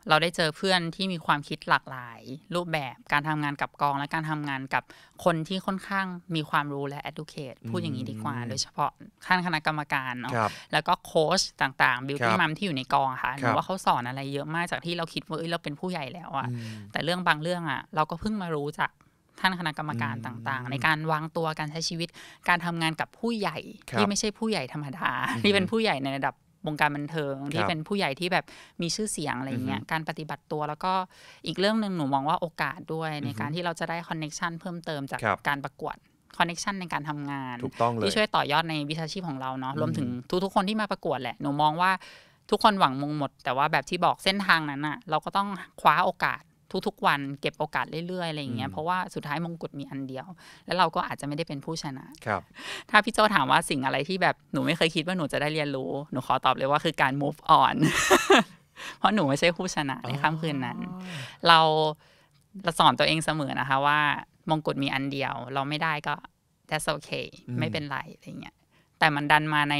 เราได้เจอเพื่อนที่มีความคิดหลากหลาย รูปแบบ การทำงานกับกองและการทำงานกับคนที่ค่อนข้างมีความรู้และ educate พูดอย่างนี้ดีกว่าโดยเฉพาะขั้นคณะกรรมการเนาะแล้วก็โค้ชต่างๆ บิวตี้มัมที่อยู่ในกองค่ะหนูว่าเขาสอนอะไรเยอะมากจากที่เราคิดว่าเเราเป็นผู้ใหญ่แล้วอะแต่เรื่องบางเรื่องอะเราก็เพิ่งมารู้จากท่านคณะกรรมการต่างๆ ในการวางตัวการใช้ชีวิตการทำงานกับผู้ใหญ่ที่ไม่ใช่ผู้ใหญ่ธรรมดาที่เป็นผู้ใหญ่ในระดับวงการบันเทิงที่เป็นผู้ใหญ่ที่แบบมีชื่อเสียง อะไรเงี้ยการปฏิบัติตัวแล้วก็อีกเรื่องหนึ่งหนูมองว่าโอกาสด้วยในการที่เราจะได้คอนเน็ชันเพิ่มเติมจากการประกวดคอนเน็ชันในการทำงานกงที่ช่วยต่อยอดในวิชาชีพของเราเนาะรวมถึงทุกๆคนที่มาประกวดแหละหนูมองว่าทุกคนหวังมงหมดแต่ว่าแบบที่บอกเส้นทางนั้นอะเราก็ต้องคว้าโอกาสทุกๆวันเก็บโอกาสเรื่อยๆอะไรอย่างเงี้ยเพราะว่าสุดท้ายมงกุฎมีอันเดียว แล้วเราก็อาจจะไม่ได้เป็นผู้ชนะครับ ถ้าพี่โจถามว่าสิ่งอะไรที่แบบ หนูไม่เคยคิดว่าหนูจะได้เรียนรู้ หนูขอตอบเลยว่าคือการ move on เพราะหนูไม่ใช่ผู้ชนะในค่ำคืนนั้น เราเราสอนตัวเองเสมอนะคะว่ามงกุฎมีอันเดียว เราไม่ได้ก็ that's okay ไม่เป็นไรอะไรเงี้ยแต่มันดันมาใน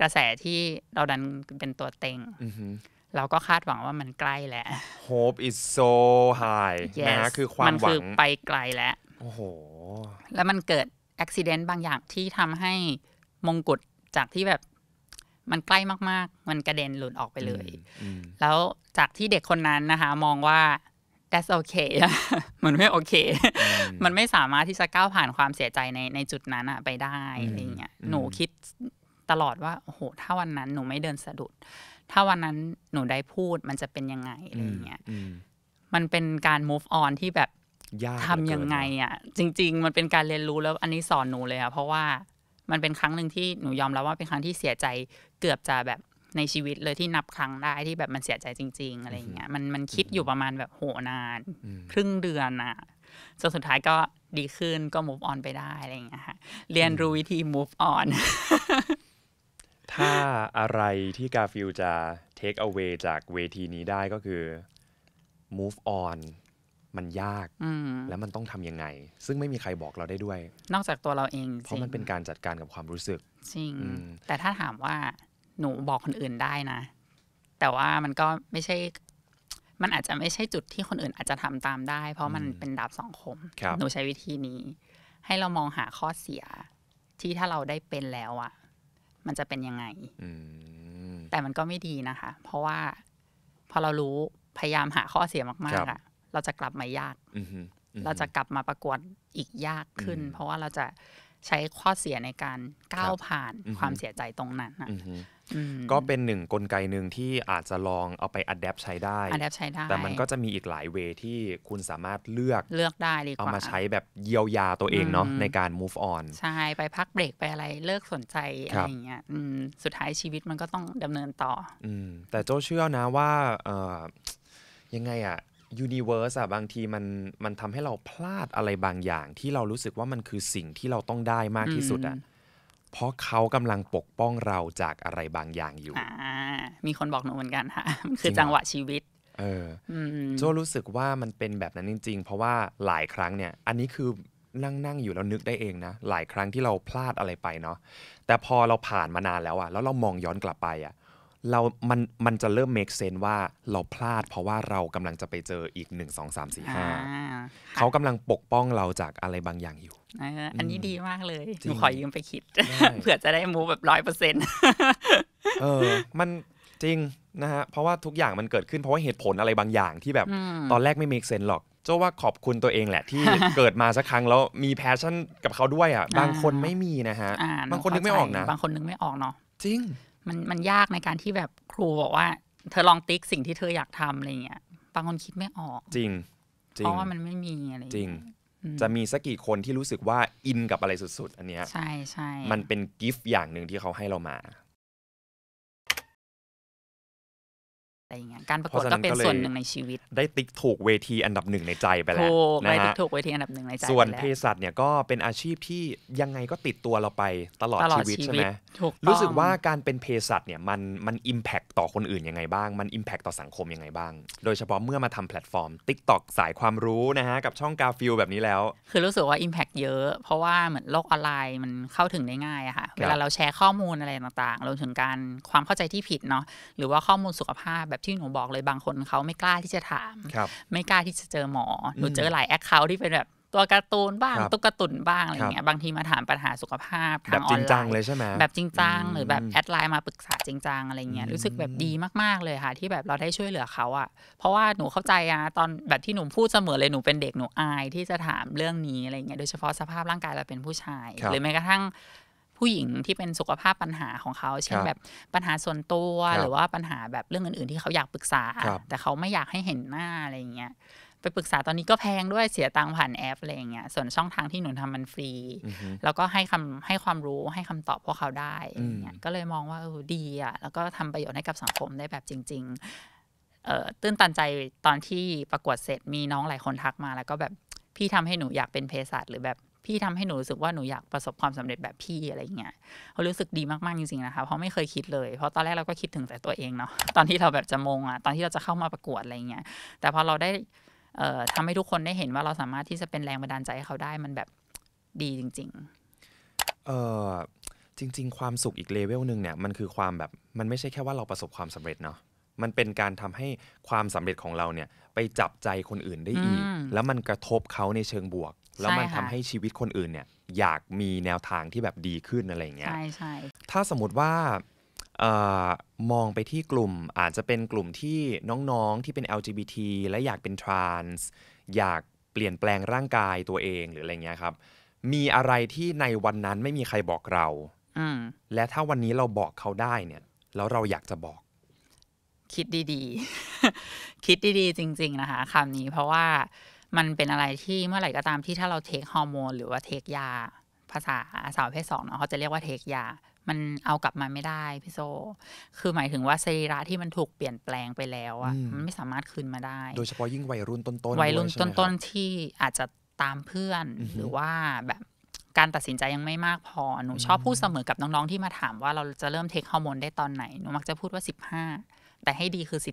กระแสที่เราดันเป็นตัวเต็งเราก็คาดหวังว่ามันใกล้แล้ว Hope is so high yes, นะคือความหวังมันคือไปไกลแล้วโอ้โห แล้วมันเกิดอุบิเหตุบางอย่างที่ทำให้มงกุฎจากที่แบบ มันใกล้มาก ๆ มันกระเด็นหลุดออกไปเลย แล้วจากที่เด็กคนนั้นนะคะ มองว่า that's okay มันไม่โอเค มันไม่สามารถที่จะก้าวผ่านความเสียใจในในจุดนั้นอะไปได้อะไรเงี้ยหนูคิดตลอดว่าโอ้โหถ้าวันนั้นหนูไม่เดินสะดุด ถ้าวันนั้นหนูได้พูดมันจะเป็นยังไงอะไรเงี้ยมันเป็นการ move on ที่แบบทำยังไงอ่ะจริง ๆ มันเป็นการเรียนรู้แล้วอันนี้สอนหนูเลยอ่ะเพราะว่ามันเป็นครั้งหนึ่งที่หนูยอมรับว่าเป็นครั้งที่เสียใจเกือบจะแบบในชีวิตเลยที่นับครั้งได้ที่แบบมันเสียใจจริงๆอะไรเงี้ยมันมันคิดอยู่ประมาณแบบโหนานครึ่งเดือนอะจนสุดท้ายก็ดีขึ้นก็ move on ไปได้อะไรเงี้ยค่ะเรียนรู้วิธี move on ถ้าอะไรที่กาฟิลจะ take away จากเวทีนี้ได้ก็คือ move on มันยากแล้วมันต้องทำยังไง ซึ่งไม่มีใครบอกเราได้ด้วย นอกจากตัวเราเองเพราะมันเป็นการจัดการกับความรู้สึกจริงแต่ถ้าถามว่า หนูบอกคนอื่นได้นะ แต่ว่ามันก็ไม่ใช่ มันอาจจะไม่ใช่จุดที่คนอื่นอาจจะทำตามได้ เพราะมันเป็นดาบสองคม หนูใช้วิธีนี้ ให้เรามองหาข้อเสีย ที่ถ้าเราได้เป็นแล้วอะมันจะเป็นยังไง แต่มันก็ไม่ดีนะคะ เพราะว่าพอเรารู้พยายามหาข้อเสียมากๆอะเราจะกลับมายาก เราจะกลับมาประกวดอีกยากขึ้น เพราะว่าเราจะใช้ข้อเสียในการก้าวผ่านความเสียใจตรงนั้นนะก็เป็นหนึ่งกลไกหนึ่งที่อาจจะลองเอาไปอัดแอปใช้ได้ัดแอปใช้ได้ แต่มันก็จะมีอีกหลายเวที่คุณสามารถเลือกเลือกได้เลยเอามาใช้แบบเยียวยาตัวเองเนาะในการ move on ใช่ ไปพักเบรกไปอะไรเลิกสนใจอะไรอย่างเงี้ยสุดท้ายชีวิตมันก็ต้องดำเนินต่ออืแต่โจเชื่อนะว่ายังไงอะยูนิเวอร์สอะบางทีมันมันทำให้เราพลาดอะไรบางอย่าง ที่เรารู้สึกว่ามันคือสิ่งที่เราต้องได้มากที่สุดอะเพราะเขากำลังปกป้องเราจากอะไรบางอย่างอยู่ มีคนบอกหนูเหมือนกันค่ะมันคือจังหวะชีวิต เออโจรู้สึกว่ามันเป็นแบบนั้นจริงๆ เพราะว่าหลายครั้งเนี่ย อันนี้คือนั่งนั่งอยู่แล้วนึกได้เองนะ หลายครั้งที่เราพลาดอะไรไปเนาะ แต่พอเราผ่านมานานแล้วอะแล้วเรามองย้อนกลับไปอะเรา มัน มันจะเริ่ม make sense ว่าเราพลาดเพราะว่าเรากำลังจะไปเจออีก1 2 3 4 5เขากำลังปกป้องเราจากอะไรบางอย่างอยู่อันนี้ดีมากเลยหนูขอยืมไปคิด เผื่อจะได้มูแบบร้อยเปอร์เซ็นต์เออ มันจริงนะฮะ เพราะว่าทุกอย่างมันเกิดขึ้น เพราะว่าเหตุผลอะไรบางอย่างที่แบบตอนแรกไม่ make sense หรอกเจ้าว่าขอบคุณตัวเองแหละที่เกิดมาสักครั้ง แล้วมีแพชชั่นกับเขาด้วยอ่ะ บางคนไม่มีนะฮะ บางคนนึกไม่ออกนะ บางคนนึกไม่ออกเนาะ จริงมันมันยากในการที่แบบครูบอกว่า เธอลองติ๊กสิ่งที่เธออยากทำอะไรเงี้ยบางคนคิดไม่ออก จริงเพราะว่ามันไม่มีอะไรจริงจะมีสักกี่คนที่รู้สึกว่าอินกับอะไรสุดๆ อันเนี้ยใช่ใช่มันเป็นกิฟต์อย่างหนึ่งที่เขาให้เรามาอะไรอย่างเงี้ยการประกวดก็เป็นส่วนหนึ่งในชีวิต ได้ติ๊กถูกเวทีอันดับหนึ่งในใจไปแล้วนะฮะถูกเวทีอันดับหนึ่งในใจส่วนเภสัชเนี่ยก็เป็นอาชีพที่ยังไงก็ติดตัวเราไปตลอดชีวิตใช่ไหมรู้สึกว่าการเป็นเภสัชเนี่ยมันมันอิมแพคต่อคนอื่นยังไงบ้าง มันอิมแพคต่อสังคมยังไงบ้าง โดยเฉพาะเมื่อมาทำแพลตฟอร์มติ๊กตอกสายความรู้นะฮะกับช่องกาฟิลแบบนี้แล้ว คือรู้สึกว่าอิมแพคเยอะเพราะว่าเหมือนโลกออนไลน์มันเข้าถึงได้ง่ายอะค่ะเวลาเราแชร์ข้อมูลอะไรต่างๆรวมถึงการความเข้าใจที่ผิดเนาะหรือว่าข้อมูลสุขภาพแบบที่หนูบอกเลยบางคนเขาไม่กล้าที่จะถาม ไม่กล้าที่จะเจอหมอหนูเจอหลายแอคเคาท์ที่เป็นแบบ ตัวการ์ตูนบ้างตุ๊กตุนบ้างอะไรเงี้ยบางทีมาถามปัญหาสุขภาพทางออนไลน์จจริงงัเลยใช่ไหมแบบจริงจังหรือแบบแอดไลน์มาปรึกษาจริงจังอะไรเงี้ยรู้สึกแบบดีมากๆเลยค่ะที่แบบเราได้ช่วยเหลือเขาอ่ะเพราะว่าหนูเข้าใจอ่ะตอนแบบที่หนูพูดเสมอเลยหนูเป็นเด็กหนูอายที่จะถามเรื่องนี้อะไรเงี้ยโดยเฉพาะสภาพร่างกายเราเป็นผู้ชาย หรือแม้กระทั่งผู้หญิงที่เป็นสุขภาพปัญหาของเขาเช่นแบบปัญหาส่วนตัวหรือว่าปัญหาแบบเรื่องอื่นๆ ที่เขาอยากปรึกษา แต่เขาไม่อยากให้เห็นหน้าอะไรอย่างเงี้ยไปปรึกษาตอนนี้ก็แพงด้วยเสียตังค์ผ่านแอปอะไรอย่างเงี้ยส่วนช่องทางที่หนูทำมันฟรี แล้วก็ให้คำให้ความรู้ให้คำตอบพวกเขาได้อเงี้ยก็เลยมองว่าดีอ่ะแล้วก็ทำประโยชน์ให้กับสังคมได้แบบจริงๆตื้นตันใจตอนที่ประกวดเสร็จมีน้องหลายคนทักมา แล้วก็แบบพี่ทำให้หนูอยากเป็นเภสัชหรือแบบพี่ทำให้หนูรู้สึกว่าหนูอยากประสบความสำเร็จแบบพี่อะไรเงี้ยเขารู้สึกดีมากๆจริงๆ นะคะเพราะไม่เคยคิดเลยเพราะตอนแรกเราก็คิดถึงแต่ตัวเองเนาะตอนที่เราแบบจะมงอ่ะตอนที่เราจะเข้ามาประกวดอะไรเงี้ยแต่พอเราได้ทำให้ทุกคนได้เห็นว่าเราสามารถที่จะเป็นแรงบันดาลใจให้เขาได้มันแบบดีจริงๆเออจริงๆ ความสุขอีกเลเวลหนึ่งเนี่ยมันคือความแบบมันไม่ใช่แค่ว่าเราประสบความสำเร็จเนาะมันเป็นการทำให้ความสำเร็จของเราเนี่ยไปจับใจคนอื่นได้อีก แล้วมันกระทบเขาในเชิงบวกแล้วมันทำให้ชีวิตคนอื่นเนี่ยอยากมีแนวทางที่แบบดีขึ้นอะไรเงี้ย ใช่ใช่ถ้าสมมติว่ามองไปที่กลุ่ม อาจจะเป็นกลุ่มที่น้องๆที่เป็น LGBT และอยากเป็นทรานส์อยากเปลี่ยนแปลงร่างกายตัวเองหรืออะไรเงี้ยครับ มีอะไรที่ในวันนั้นไม่มีใครบอกเราและถ้าวันนี้เราบอกเขาได้เนี่ย แล้วเราอยากจะบอก คิดดีๆ คิดดีๆจริง ๆ นะคะคำนี้เพราะว่ามันเป็นอะไรที่เมื่อไหร่ก็ตามที่ถ้าเราเทคฮอร์โมนหรือว่าเทคยาภาษา สาวเพศสองเนาะเขาจะเรียกว่าเทคยามันเอากลับมาไม่ได้พี่โซ คือหมายถึงว่าสรีระที่มันถูกเปลี่ยนแปลงไปแล้วอะมันไม่สามารถคืนมาได้ โดยเฉพาะยิ่งวัยรุ่นต้นๆวัยรุ่นต้นๆที่อาจจะตามเพื่อนหรือว่าแบบการตัดสินใจยังไม่มากพอหนู ชอบพูดเสมอกับน้องๆที่มาถามว่าเราจะเริ่มเทคฮอร์โมนได้ตอนไหนหนูมักจะพูดว่า 15 แต่ให้ดีคือ 18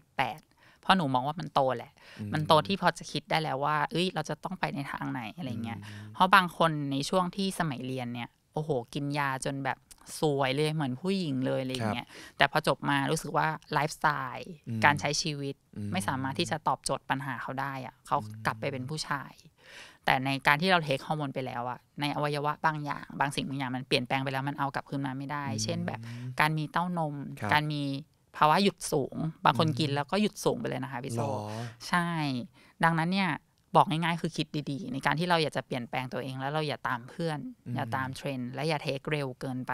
เพราะหนูมองว่ามันโตแหละ มันโตที่พอจะคิดได้แล้วว่า เอ้ย เราจะต้องไปในทางไหนอะไรเงี้ย เพราะบางคนในช่วงที่สมัยเรียนเนี่ย โอ้โห กินยาจนแบบสวยเลย เหมือนผู้หญิงเลยอะไรเงี้ย แต่พอจบมารู้สึกว่า ไลฟ์สไตล์ การใช้ชีวิตไม่สามารถที่จะตอบโจทย์ปัญหาเขาได้อะเขากลับไปเป็นผู้ชาย แต่ในการที่เราเทคฮอร์โมนไปแล้วอะในอวัยวะบางอย่าง บางสิ่งบางอย่างมันเปลี่ยนแปลงไปแล้ว มันเอากลับคืนมาไม่ได้ เช่นแบบการมีเต้านม การมีภาวะหยุดสูง บางคนกินแล้วก็หยุดสูงไปเลยนะคะพี่โซใช่ ดังนั้นเนี่ย บอกง่ายๆคือคิดดีๆ ในการที่เราอยากจะเปลี่ยนแปลงตัวเอง แล้วเราอย่าตามเพื่อน อย่าตามเทรนด์และอย่าเทคเร็วเกินไป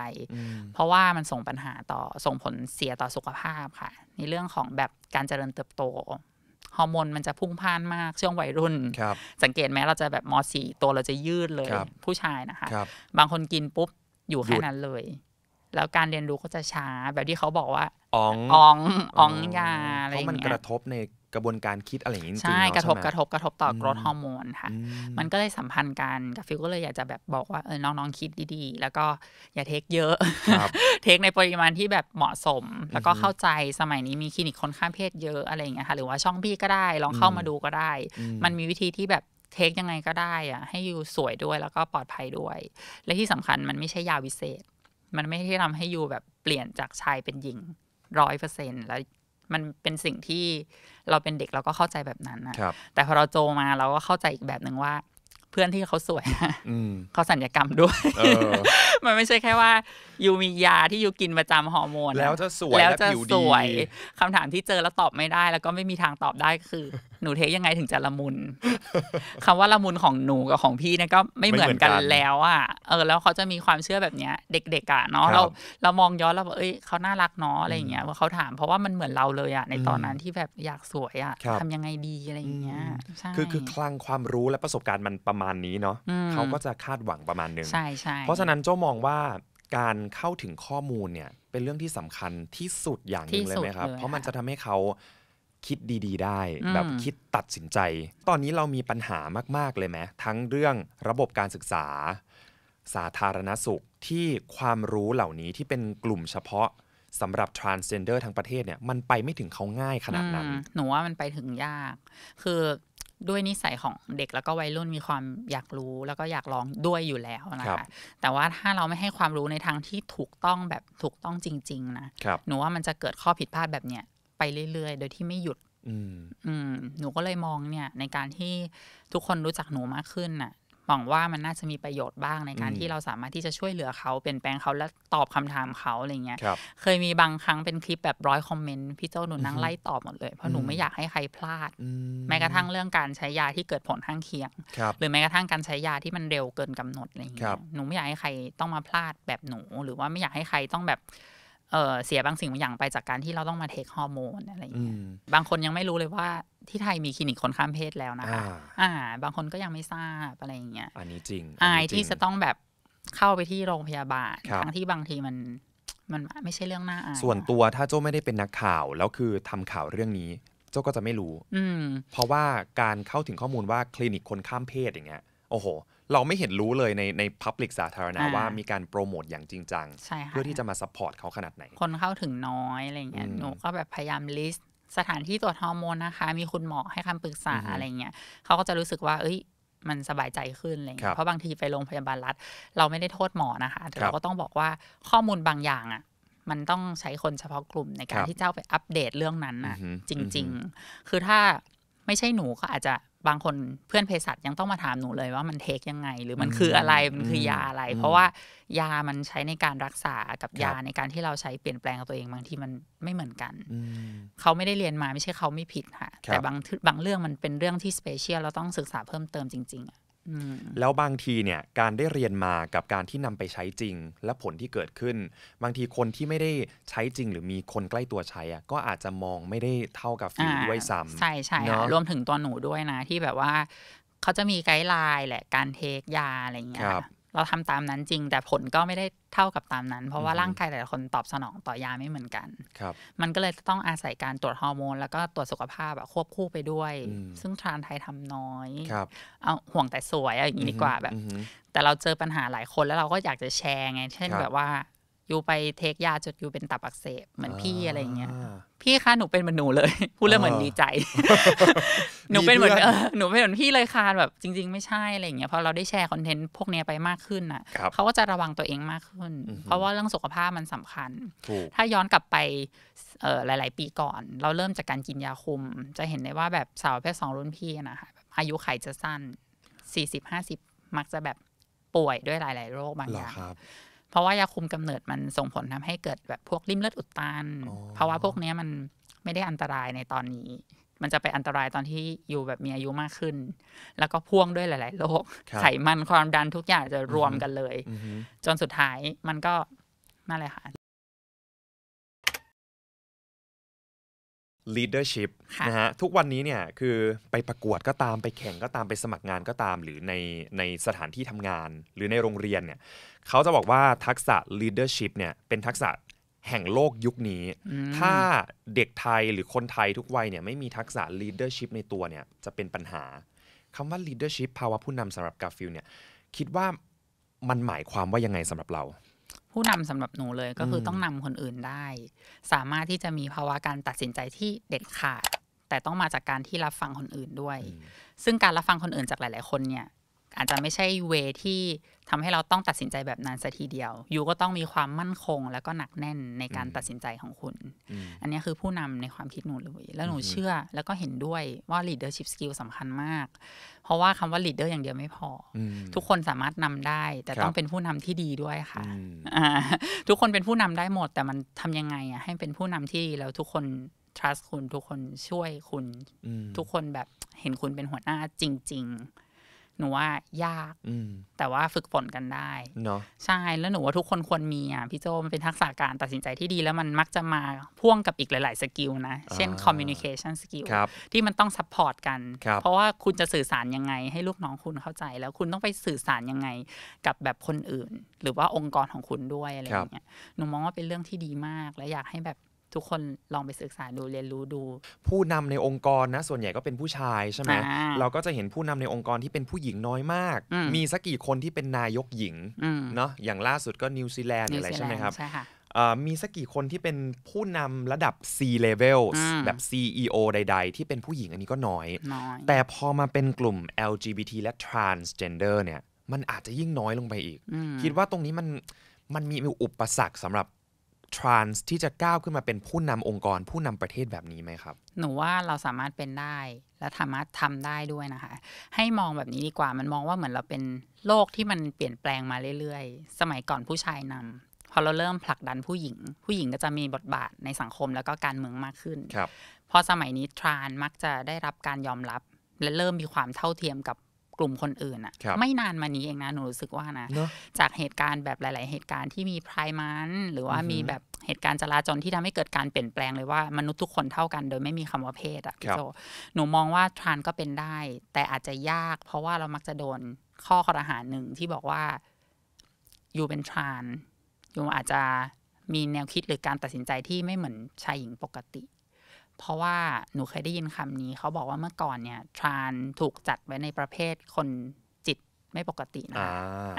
เพราะว่ามันส่งปัญหาต่อส่งผลเสียต่อสุขภาพค่ะ ในเรื่องของแบบการเจริญเติบโตฮอร์โมนมันจะพุ่งพ่านมาก ช่วงวัยรุ่น สังเกตไหมเราจะแบบมอสี่ตัวเราจะยืดเลย ผู้ชายนะคะบบางคนกินปุ๊บอยู่แค่นั้นเลยแล้วการเรียนรู้ก็จะช้า แบบที่เขาบอกว่าอ๋องอ๋องอ๋องยาอะไรอย่างเงี้ยเพราะมันกระทบในกระบวนการคิดอะไรอย่างงี้ใช่กระทบกระทบกระทบต่อกรดฮอร์โมนค่ะมันก็เลยสัมพันธ์กันกับฟิวก็เลยอยากจะแบบบอกว่าเออน้องๆคิดดีๆ แล้วก็อย่าเทคเยอะเทคในปริมาณที่แบบเหมาะสม แล้วก็เข้าใจสมัยนี้มีคลินิกคนข้ามเพศเยอะอะไรอย่างเงี้ยค่ะหรือว่าช่องพี่ก็ได้ลองเข้ามาดูก็ได้ มันมีวิธีที่แบบเทคยังไงก็ได้อะให้อยู่สวยด้วยแล้วก็ปลอดภัยด้วย และที่สำคัญมันไม่ใช่ยาวิเศษมันไม่ได้ทำให้ยูแบบเปลี่ยนจากชายเป็นหญิงร้อยเปอร์เซ็นแล้วมันเป็นสิ่งที่เราเป็นเด็กเราก็เข้าใจแบบนั้นนะแต่พอเราโจมาเราก็เข้าใจอีกแบบหนึ่งว่า เพื่อนที่เขาสวยเขาสัญญกรรมด้วยมันไม่ใช่แค่ว่ายูมียาที่ยูกินประจาฮอร์โมนแล้วจะสวยแล้วจะสวยคำถามที่เจอแล้วตอบไม่ได้ แล้วก็ไม่มีทางตอบได้คือหนูเทคยังไงถึงจะละมุนคำว่าละมุนของหนูกับของพี่เนี่ยก็ไม่เหมือนกันแล้วอ่ะเออแล้วเขาจะมีความเชื่อแบบเนี้ยเด็กๆอ่ะเนาะเราเรามองย้อนแล้วเอ้ยเขาน่ารักเนาะอะไรอย่างเงี้ยว่าเขาถามเพราะว่ามันเหมือนเราเลยอ่ะในตอนนั้นที่แบบอยากสวยอ่ะทำยังไงดีอะไรอย่างเงี้ยใช่คือคือคลังความรู้และประสบการณ์มันประมาณนี้เนาะเขาก็จะคาดหวังประมาณนึงใช่ใช่เพราะฉะนั้นเจ้ามองว่าการเข้าถึงข้อมูลเนี่ยเป็นเรื่องที่สำคัญที่สุดอย่างหนึ่งเลยไหมครับ เพราะมันจะทำให้เขาคิดดีๆ ได้ แบบคิดตัดสินใจ ตอนนี้เรามีปัญหามากๆเลยไหมทั้งเรื่องระบบการศึกษาสาธารณสุขที่ความรู้เหล่านี้ที่เป็นกลุ่มเฉพาะสำหรับ transgender ทางประเทศเนี่ยมันไปไม่ถึงเขาง่ายขนาดนั้น หนูว่ามันไปถึงยาก คือด้วยนิสัยของเด็กแล้วก็วัยรุ่นมีความอยากรู้แล้วก็อยากลองด้วยอยู่แล้วนะคะแต่ว่าถ้าเราไม่ให้ความรู้ในทางที่ถูกต้องแบบถูกต้องจริงๆนะหนูว่ามันจะเกิดข้อผิดพลาดแบบเนี้ยไปเรื่อยๆ โดยที่ไม่หยุดอืมหนูก็เลยมองเนี่ยในการที่ทุกคนรู้จักหนูมากขึ้นน่ะ หวังว่ามันน่าจะมีประโยชน์บ้างในการที่เราสามารถที่จะช่วยเหลือเขาเปลี่ยนแปลงเขาและตอบคำถามเขาอะไรเงี้ย เคยมีบางครั้งเป็นคลิปแบบร้อยคอมเมนต์พี่เจ้าหนูนั่งไล่ตอบหมดเลย เพราะหนูไม่อยากให้ใครพลาด แม้กระทั่งเรื่องการใช้ยาที่เกิดผลข้างเคียง หรือแม้กระทั่งการใช้ยาที่มันเร็วเกินกำหนดอะไรเงี้ยหนูไม่อยากให้ใครต้องมาพลาดแบบหนู หรือว่าไม่อยากให้ใครต้องแบบเเสียบางสิ่งบางอย่างไปจากการที่เราต้องมาเทคฮอร์โมนอะไรอย่างเงี้ย บางคนยังไม่รู้เลยว่าที่ไทยมีคลินิกคนข้ามเพศแล้วนะคะอ่าบางคนก็ยังไม่ทราบอะไรอย่างเงี้ย อันนี้จริง อายที่จะต้องแบบเข้าไปที่โรงพยาบาลทั้งที่บางทีมันมันไม่ใช่เรื่องน่าอาย ส่วนตัวถ้าโจ้ไม่ได้เป็นนักข่าวแล้วคือทำข่าวเรื่องนี้เจ้าก็จะไม่รู้ อืเพราะว่าการเข้าถึงข้อมูลว่าคลินิกคนข้ามเพศอย่างเงี้ย โอ้โหเราไม่เห็นรู้เลยในในพับลิกสาธารณะว่ามีการโปรโมทอย่างจริงจังเพื่อที่จะมาซัพพอร์ตเขาขนาดไหน คนเข้าถึงน้อยอะไรเงี้ยหนูก็แบบพยายามลิสต์สถานที่ตรวจฮอร์โมนนะคะมีคุณหมอให้คำปรึกษาอะไรเงี้ยเขาก็จะรู้สึกว่า เอ้ย มันสบายใจขึ้นเลยเพราะบางทีไปโรงพยาบาลรัฐ เราไม่ได้โทษหมอนะคะ แต่เราก็ต้องบอกว่าข้อมูลบางอย่างอ่ะมันต้องใช้คนเฉพาะกลุ่มในการที่เจ้าไปอัปเดตเรื่องนั้นอ่ะจริงๆ คือถ้าไม่ใช่หนูก็อาจจะบางคนเพื่อนเภสัชยังต้องมาถามหนูเลยว่ามันเทคยังไง หรือมันคืออะไรมันคือยาอะไร เพราะว่ายามันใช้ในการรักษา กับยาในการที่เราใช้เปลี่ยนแปลงตัวเองบางทีมันไม่เหมือนกัน เขาไม่ได้เรียนมาไม่ใช่เขาไม่ผิดค่ะแต่บางบางเรื่องมันเป็นเรื่องที่สเปเชียลเราต้องศึกษาเพิ่มเติมจริงๆแล้วบางทีเนี่ยการได้เรียนมากับการที่นำไปใช้จริงและผลที่เกิดขึ้น บางทีคนที่ไม่ได้ใช้จริง หรือมีคนใกล้ตัวใช้อ่ะก็อาจจะมองไม่ได้เท่ากับฟีด้วยซ้ำใช่ใช่ รวมถึงตัวหนูด้วยนะ ที่แบบว่าเขาจะมีไกด์ไลน์แหละ การเทคยา อะไรเงี้ยเราทำตามนั้นจริง แต่ผลก็ไม่ได้เท่ากับตามนั้น เพราะว่าร่างกายแต่ละคนตอบสนองต่อยาไม่เหมือนกัน ครับ มันก็เลยต้องอาศัยการตรวจฮอร์โมน แล้วก็ตรวจสุขภาพแบบควบคู่ไปด้วย ซึ่งทานไทยทำน้อยครับเอาห่วงแต่สวยอย่างนี้ดีกว่าแบบ แต่เราเจอปัญหาหลายคนแล้วเราก็อยากจะแชร์ไง เช่นแบบว่ายูไปเทคยาจนยูเป็นตับอักเสบเหมือนพี่อะไรเงี้ยพี่คะหนูเป็นเหมือน หนูเลย พูดแล้วเหมือนดีใจ หนูเป็นเหมือนเออหนูเป็นเหมือนพี่เลยค่ะแบบ จริงๆ ไม่ใช่อะไรเงี้ยพอเราได้แชร์คอนเทนต์พวกนี้ไปมากขึ้นอ่ะเขาก็จะระวังตัวเองมากขึ้น เพราะว่าเรื่องสุขภาพมันสำคัญ ถ้าย้อนกลับไปหลาย ๆ ปีก่อน เราเริ่มจากการกินยาคุม จะเห็นได้ว่าแบบสาวประเภทสองรุ่นพี่นะคะอายุไขจะสั้นสี่สิบห้าสิบมักจะแบบป่วยด้วยหลาย ๆ โรคบางอย่างเพราะว่ายาคุมกำเนิดมันส่งผลทำให้เกิดแบบพวกริมเลือดอุดตันเพราะว่าพวกนี้มันไม่ได้อันตรายในตอนนี้ มันจะไปอันตรายตอนที่อยู่แบบมีอายุมากขึ้น แล้วก็พ่วงด้วยหลาย ๆ โรค ไขมันความดันทุกอย่างจะรวมกันเลย จนสุดท้ายมันก็นั่นแหละค่ะ leadership นะฮะทุกวันนี้เนี่ยคือไปประกวดก็ตามไปแข่งก็ตามไปสมัครงานก็ตาม หรือในในสถานที่ทำงาน หรือในโรงเรียนเนี่ยเขาจะบอกว่าทักษะ leadership เนี่ยเป็นทักษะแห่งโลกยุคนี้ ถ้าเด็กไทยหรือคนไทยทุกวัยเนี่ยไม่มีทักษะ leadership ในตัวเนี่ยจะเป็นปัญหาคำว่า leadership ภาวะผู้นำสำหรับกาฟิลเนี่ยคิดว่ามันหมายความว่ายังไงสำหรับเราผู้นำสำหรับหนูเลยก็คือต้องนำคนอื่นได้ สามารถที่จะมีภาวะการตัดสินใจที่เด็ดขาด แต่ต้องมาจากการที่รับฟังคนอื่นด้วย ซึ่งการรับฟังคนอื่นจากหลายๆคนเนี่ยอาจจะไม่ใช่เวที่ทำให้เราต้องตัดสินใจแบบนั้นักทีเดียวยูก็ต้องมีความมั่นคง แล้วก็หนักแน่นในการตัดสินใจของคุณ อันนี้คือผู้นำในความคิดหนูเลยแล้วหนูเชื่อแล้วก็เห็นด้วยว่า leadership skill สำคัญมากเพราะว่าคำว่า leader อย่างเดียวไม่พอ ทุกคนสามารถนำได้ แต่ต้องเป็นผู้นำที่ดีด้วยค่ะ ทุกคนเป็นผู้นำได้หมด แต่มันทำยังไงอ่ะให้เป็นผู้นำที่ดีแล้วทุกคน trust คุณทุกคนช่วยคุณ ทุกคนแบบเห็นคุณเป็นหัวหน้าจริงๆหนูว่ายากแต่ว่าฝึกฝนกันได้เนาะใช่ แล้วหนูว่าทุกคนควรมีอ่ะพี่โจมันเป็นทักษะการตัดสินใจที่ดี แล้วมันมักจะมาพ่วงกับอีกหลาย ๆ สกิลนะ เช่น communication skill ที่มันต้องซัพพอร์ตกัน เพราะว่าคุณจะสื่อสารยังไงให้ลูกน้องคุณเข้าใจ แล้วคุณต้องไปสื่อสารยังไงกับแบบคนอื่น หรือว่าองค์กรของคุณด้วย อะไรอย่างเงี้ยหนูมองว่าเป็นเรื่องที่ดีมาก และอยากให้แบบทุกคนลองไปศึกษาดูเรียนรู้ดู ผู้นำในองค์กรนะส่วนใหญ่ก็เป็นผู้ชายใช่ไหมเราก็จะเห็นผู้นำในองค์กรที่เป็นผู้หญิงน้อยมาก มีสักกี่คนที่เป็นนายกหญิงเนาะอย่างล่าสุดก็นิวซีแลนด์อะไรใช่ไหมครับมีสักกี่คนที่เป็นผู้นำระดับ C level แบบ CEO ใดๆ ที่เป็นผู้หญิงอันนี้ก็น้อยอย แต่พอมาเป็นกลุ่ม LGBT และ transgender เนี่ยมันอาจจะยิ่งน้อยลงไปอีก คิดว่าตรงนี้มันมันมีอุปสรรคสำหรับทรานส์ที่จะก้าวขึ้นมาเป็นผู้นำองค์กรผู้นำประเทศแบบนี้ไหมครับ หนูว่าเราสามารถเป็นได้ และสามารถทำได้ด้วยนะคะ ให้มองแบบนี้ดีกว่ามันมองว่าเหมือนเราเป็นโลกที่มันเปลี่ยนแปลงมาเรื่อยๆ สมัยก่อนผู้ชายนำ พอเราเริ่มผลักดันผู้หญิง ผู้หญิงก็จะมีบทบาทในสังคมแล้วก็การเมืองมากขึ้นครับพอสมัยนี้ทรานมักจะได้รับการยอมรับและเริ่มมีความเท่าเทียมกับกลุ่มคนอื่นอะไม่นานมานี้เองนะหนูรู้สึกว่านะจากเหตุการณ์แบบหลาย ๆ เหตุการณ์ที่มีพรายมันหรือว่ามีแบบเหตุการณ์จราจรที่ทำให้เกิดการเปลี่ยนแปลงเลยว่ามนุษย์ทุกคนเท่ากัน โดยไม่มีคำว่าเพศอะพี่โจหนูมองว่า ทรานก็เป็นได้ แต่อาจจะยาก เพราะว่าเรามักจะโดนข้อข้อรหาหนึ่งที่บอกว่าอยู่เป็นทรานอยู่อาจจะมีแนวคิดหรือการตัดสินใจที่ไม่เหมือนชายหญิงปกติเพราะว่าหนูเคยได้ยินคำนี้เขาบอกว่าเมื่อก่อนเนี่ยทรานถูกจัดไว้ในประเภทคนจิตไม่ปกตินะคะ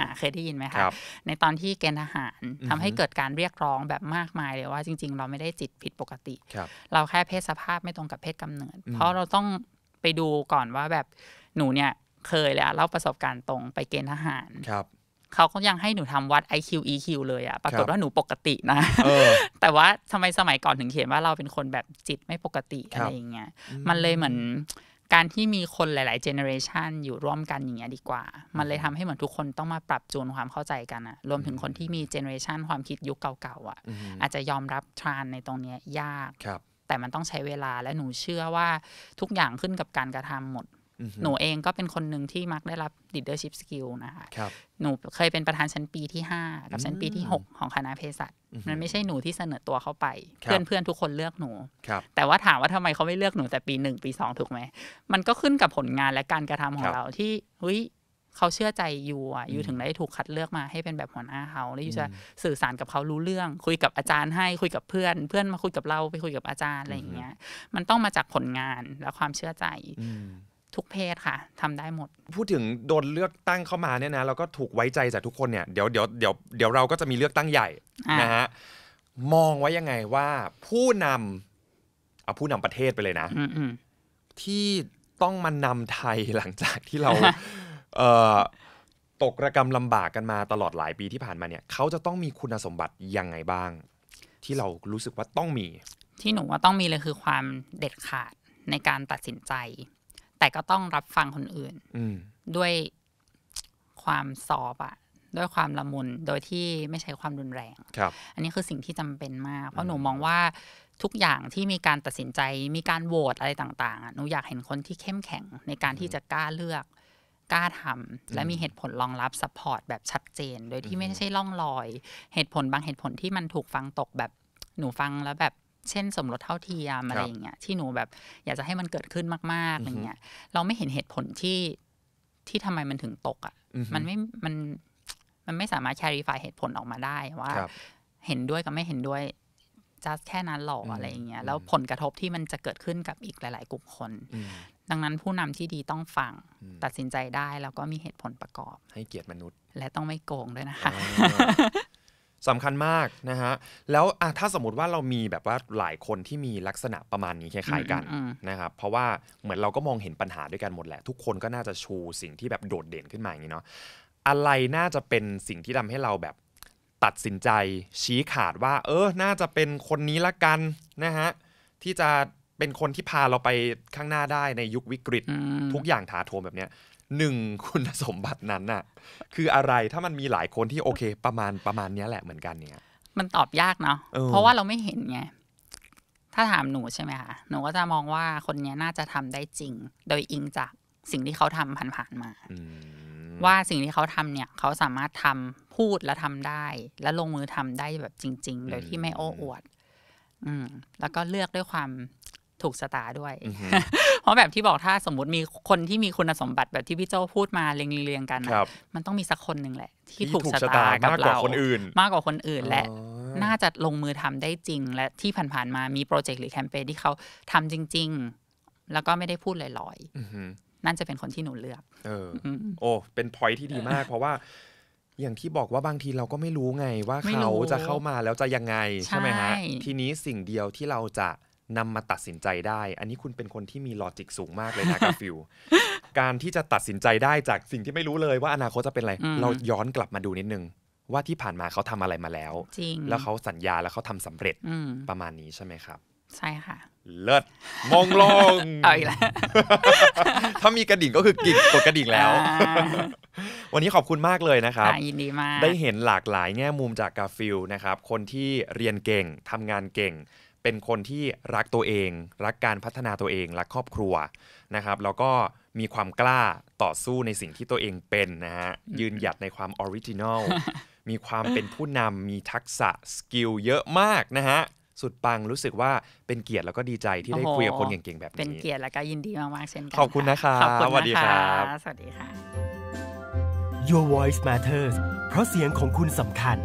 ะเคยได้ยินไหมคะในตอนที่เกณฑ์ทหารทำให้เกิดการเรียกร้องแบบมากมายเลยว่าจริง ๆ เราไม่ได้จิตผิดปกติรเราแค่เพศสภาพไม่ตรงกับเพศกำเนิดเพราะเราต้องไปดูก่อนว่าแบบหนูเนี่ยเคยแล้วเล่าประสบการณ์ตรงไปเกณฑ์ทหารรเขาก็ยังให้หนูทำวัด IQ EQ เลยอะปรากฏว่าหนูปกตินะแต่ว่าทำไมสมัยก่อนถึงเขียนว่าเราเป็นคนแบบจิตไม่ปกติอะไรอย่างเงี้ย มันเลยเหมือนการที่มีคนหลาย ๆ เจเนอเรชันอยู่ร่วมกันอย่างเงี้ยดีกว่า มันเลยทำให้เหมือนทุกคนต้องมาปรับจูนความเข้าใจกันอะรวมถึงคนที่มีเจเนอเรชันความคิดยุคเก่า ๆอะอาจจะยอมรับทรานในตรงเนี้ยยาก แต่มันต้องใช้เวลา และหนูเชื่อว่าทุกอย่างขึ้นกับการกระทำหมดหนูเองก็เป็นคนหนึ่งที่มักได้รับ leadership skill นะคะคหนูเคยเป็นประธานชั้นปีที่ 5 กับชั้นปีที่ 6 ของคณะเภสัชมันไม่ใช่หนูที่เสนอตัวเข้าไป เพื่อนเพื่อนทุกคนเลือกหนู แต่ว่าถามว่าทำไมเขาไม่เลือกหนู แต่ปี 1 ปี 2 ถูกไหม มันก็ขึ้นกับผลงานและการกระทำของเราที่เฮ้ยเขาเชื่อใจอยู่อ่ะอยู่ถึงได้ถูกคัดเลือกมาให้เป็นแบบหัวหน้าเขา แล้วอยู่จะสื่อสารกับเขารู้เรื่อง คุยกับอาจารย์ให้ คุยกับเพื่อน เพื่อนมาคุยกับเราไปคุยกับอาจารย์อะไรอย่างเงี้ย มันต้องมาจากผลงานและความเชื่อใจทุกเพศค่ะ ทำได้หมด พูดถึงโดนเลือกตั้งเข้ามาเนี่ยนะเราก็ถูกไว้ใจจากทุกคนเนี่ยเดี๋ยวเดี๋ยวเดี๋ยวเดี๋ยวเราก็จะมีเลือกตั้งใหญ่นะฮะมองไว้ยังไงว่าผู้นำเอาผู้นำประเทศไปเลยนะที่ต้องมานำไทยหลังจากที่เราเตกระกรรมลำบากกันมาตลอดหลายปีที่ผ่านมาเนี่ย เขาจะต้องมีคุณสมบัติยังไงบ้าง ที่เรารู้สึกว่าต้องมี ที่หนูว่าต้องมีเลยคือความเด็ดขาดในการตัดสินใจแต่ก็ต้องรับฟังคนอื่นด้วยความสอบอะด้วยความละมุนโดยที่ไม่ใช้ความรุนแรงครับอันนี้คือสิ่งที่จำเป็นมากเพราะหนูมองว่าทุกอย่างที่มีการตัดสินใจมีการโหวตอะไรต่างๆหนูอยากเห็นคนที่เข้มแข็งในการที่จะกล้าเลือก กล้าทำและมีเหตุผลรองรับซัพพอร์ตแบบชัดเจน โดยที่ไม่ใช่ล่องลอย เหตุผลบางเหตุผลที่มันถูกฟังตกแบบ หนูฟังแล้วแบบเช่นสมรสเท่าเทียมอะไรอย่างเงี้ยที่หนูแบบอยากจะให้มันเกิดขึ้นมาก ๆอะไรเงี้ยเราไม่เห็นเหตุผลที่ที่ทำไมมันถึงตกอ่ะมันไม่มันมันไม่สามารถแคริฟายเหตุผลออกมาได้ว่า เห็นด้วยกับไม่เห็นด้วยจะแค่นั้นหรออะไรอย่างเงี้ยแล้วผลกระทบที่มันจะเกิดขึ้นกับอีกหลาย ๆกลุ่มคนดังนั้นผู้นำที่ดีต้องฟังตัดสินใจได้แล้วก็มีเหตุผลประกอบให้เกียรติมนุษย์ และต้องไม่โกงด้วยนะคะสำคัญมากนะฮะ แล้วถ้าสมมติว่าเรามีแบบว่าหลายคนที่มีลักษณะประมาณนี้คล้ายๆกันนะครับ เพราะว่าเหมือนเราก็มองเห็นปัญหาด้วยกันหมดแหละ ทุกคนก็น่าจะชูสิ่งที่แบบโดดเด่นขึ้นมาอย่างนี้เนาะ อะไรน่าจะเป็นสิ่งที่ทำให้เราแบบตัดสินใจชี้ขาดว่า เออ น่าจะเป็นคนนี้ละกันนะฮะ ที่จะเป็นคนที่พาเราไปข้างหน้าได้ในยุควิกฤต ทุกอย่างถาโถมแบบเนี้ยหนึ่งคุณสมบัตินั้นน่ะ คืออะไรถ้ามันมีหลายคนที่โอเคประมาณประมาณนี้แหละเหมือนกันเนี่ยมันตอบยากเนาะเพราะว่าเราไม่เห็นไงถ้าถามหนูใช่ไหมคะหนูก็จะมองว่าคนนี้น่าจะทำได้จริง โดยอิงจากสิ่งที่เขาทำผ่านๆมาว่าสิ่งที่เขาทำเนี่ย เขาสามารถทำพูดและทำได้ และลงมือทำได้แบบจริงๆ โดยที่ไม่โอ้อวด อืมแล้วก็เลือกด้วยความถูกสตาด้วย เพราะแบบที่บอกถ้าสมมติมีคนที่มีคุณสมบัติแบบที่พี่เจ้าพูดมาเรียงๆกันนะมันต้องมีสักคนหนึ่งแหละที่ถูกสตากับเราคนอื่น มากกว่าคนอื่นและ น่าจะลงมือทำได้จริง และที่ผ่านๆมามีโปรเจกต์หรือแคมเปญที่เขาทำจริงๆ แล้วก็ไม่ได้พูดลอยๆนั่นจะเป็นคนที่หนูเลือกเออโอ้เป็นพอยที่ดีมาก เพราะว่าอย่างที่บอกว่าบางทีเราก็ไม่รู้ไงว่าเขาจะเข้ามาแล้วจะยังไงใช่ไหมฮะทีนี้สิ่งเดียวที่เราจะนำมาตัดสินใจได้ อันนี้คุณเป็นคนที่มีลอจิกสูงมากเลยนะกาฟิล การที่จะตัดสินใจได้จากสิ่งที่ไม่รู้เลย ว่าอนาคตจะเป็นอะไร เราย้อนกลับมาดูนิดนึง ว่าที่ผ่านมาเขาทำอะไรมาแล้วจริงแล้วเขาสัญญาแล้วเขาทำสำเร็จประมาณนี้ใช่ไหมครับ ใช่ค่ะ เลิศมองลงเอาอีกแล้วถ้ามีกระดิ่งก็คือกิ่งกดกระดิ่งแล้ว วันนี้ขอบคุณมากเลยนะครับยินดีมาก ได้เห็นหลากหลายแง่มุมจากกาฟิลนะครับ คนที่เรียนเก่งทำงานเก่งเป็นคนที่รักตัวเอง รักการพัฒนาตัวเอง รักครอบครัวนะครับแล้วก็มีความกล้าต่อสู้ในสิ่งที่ตัวเองเป็นนะฮะ ยืนหยัดในความออริจินอลมีความเป็นผู้นำมีทักษะ สกิลเยอะมากนะฮะ สุดปังรู้สึกว่าเป็นเกียรติแล้วก็ดีใจที่ได้คุยกับคนเก่งๆ แบบนี้เป็นเกียรติแล้วก็ยินดีมากๆ เช่นกันขอบคุณนะคะสวัสดีครับสวัสดีค่ะ Your Voice Matters เพราะเสียงของคุณสำคัญ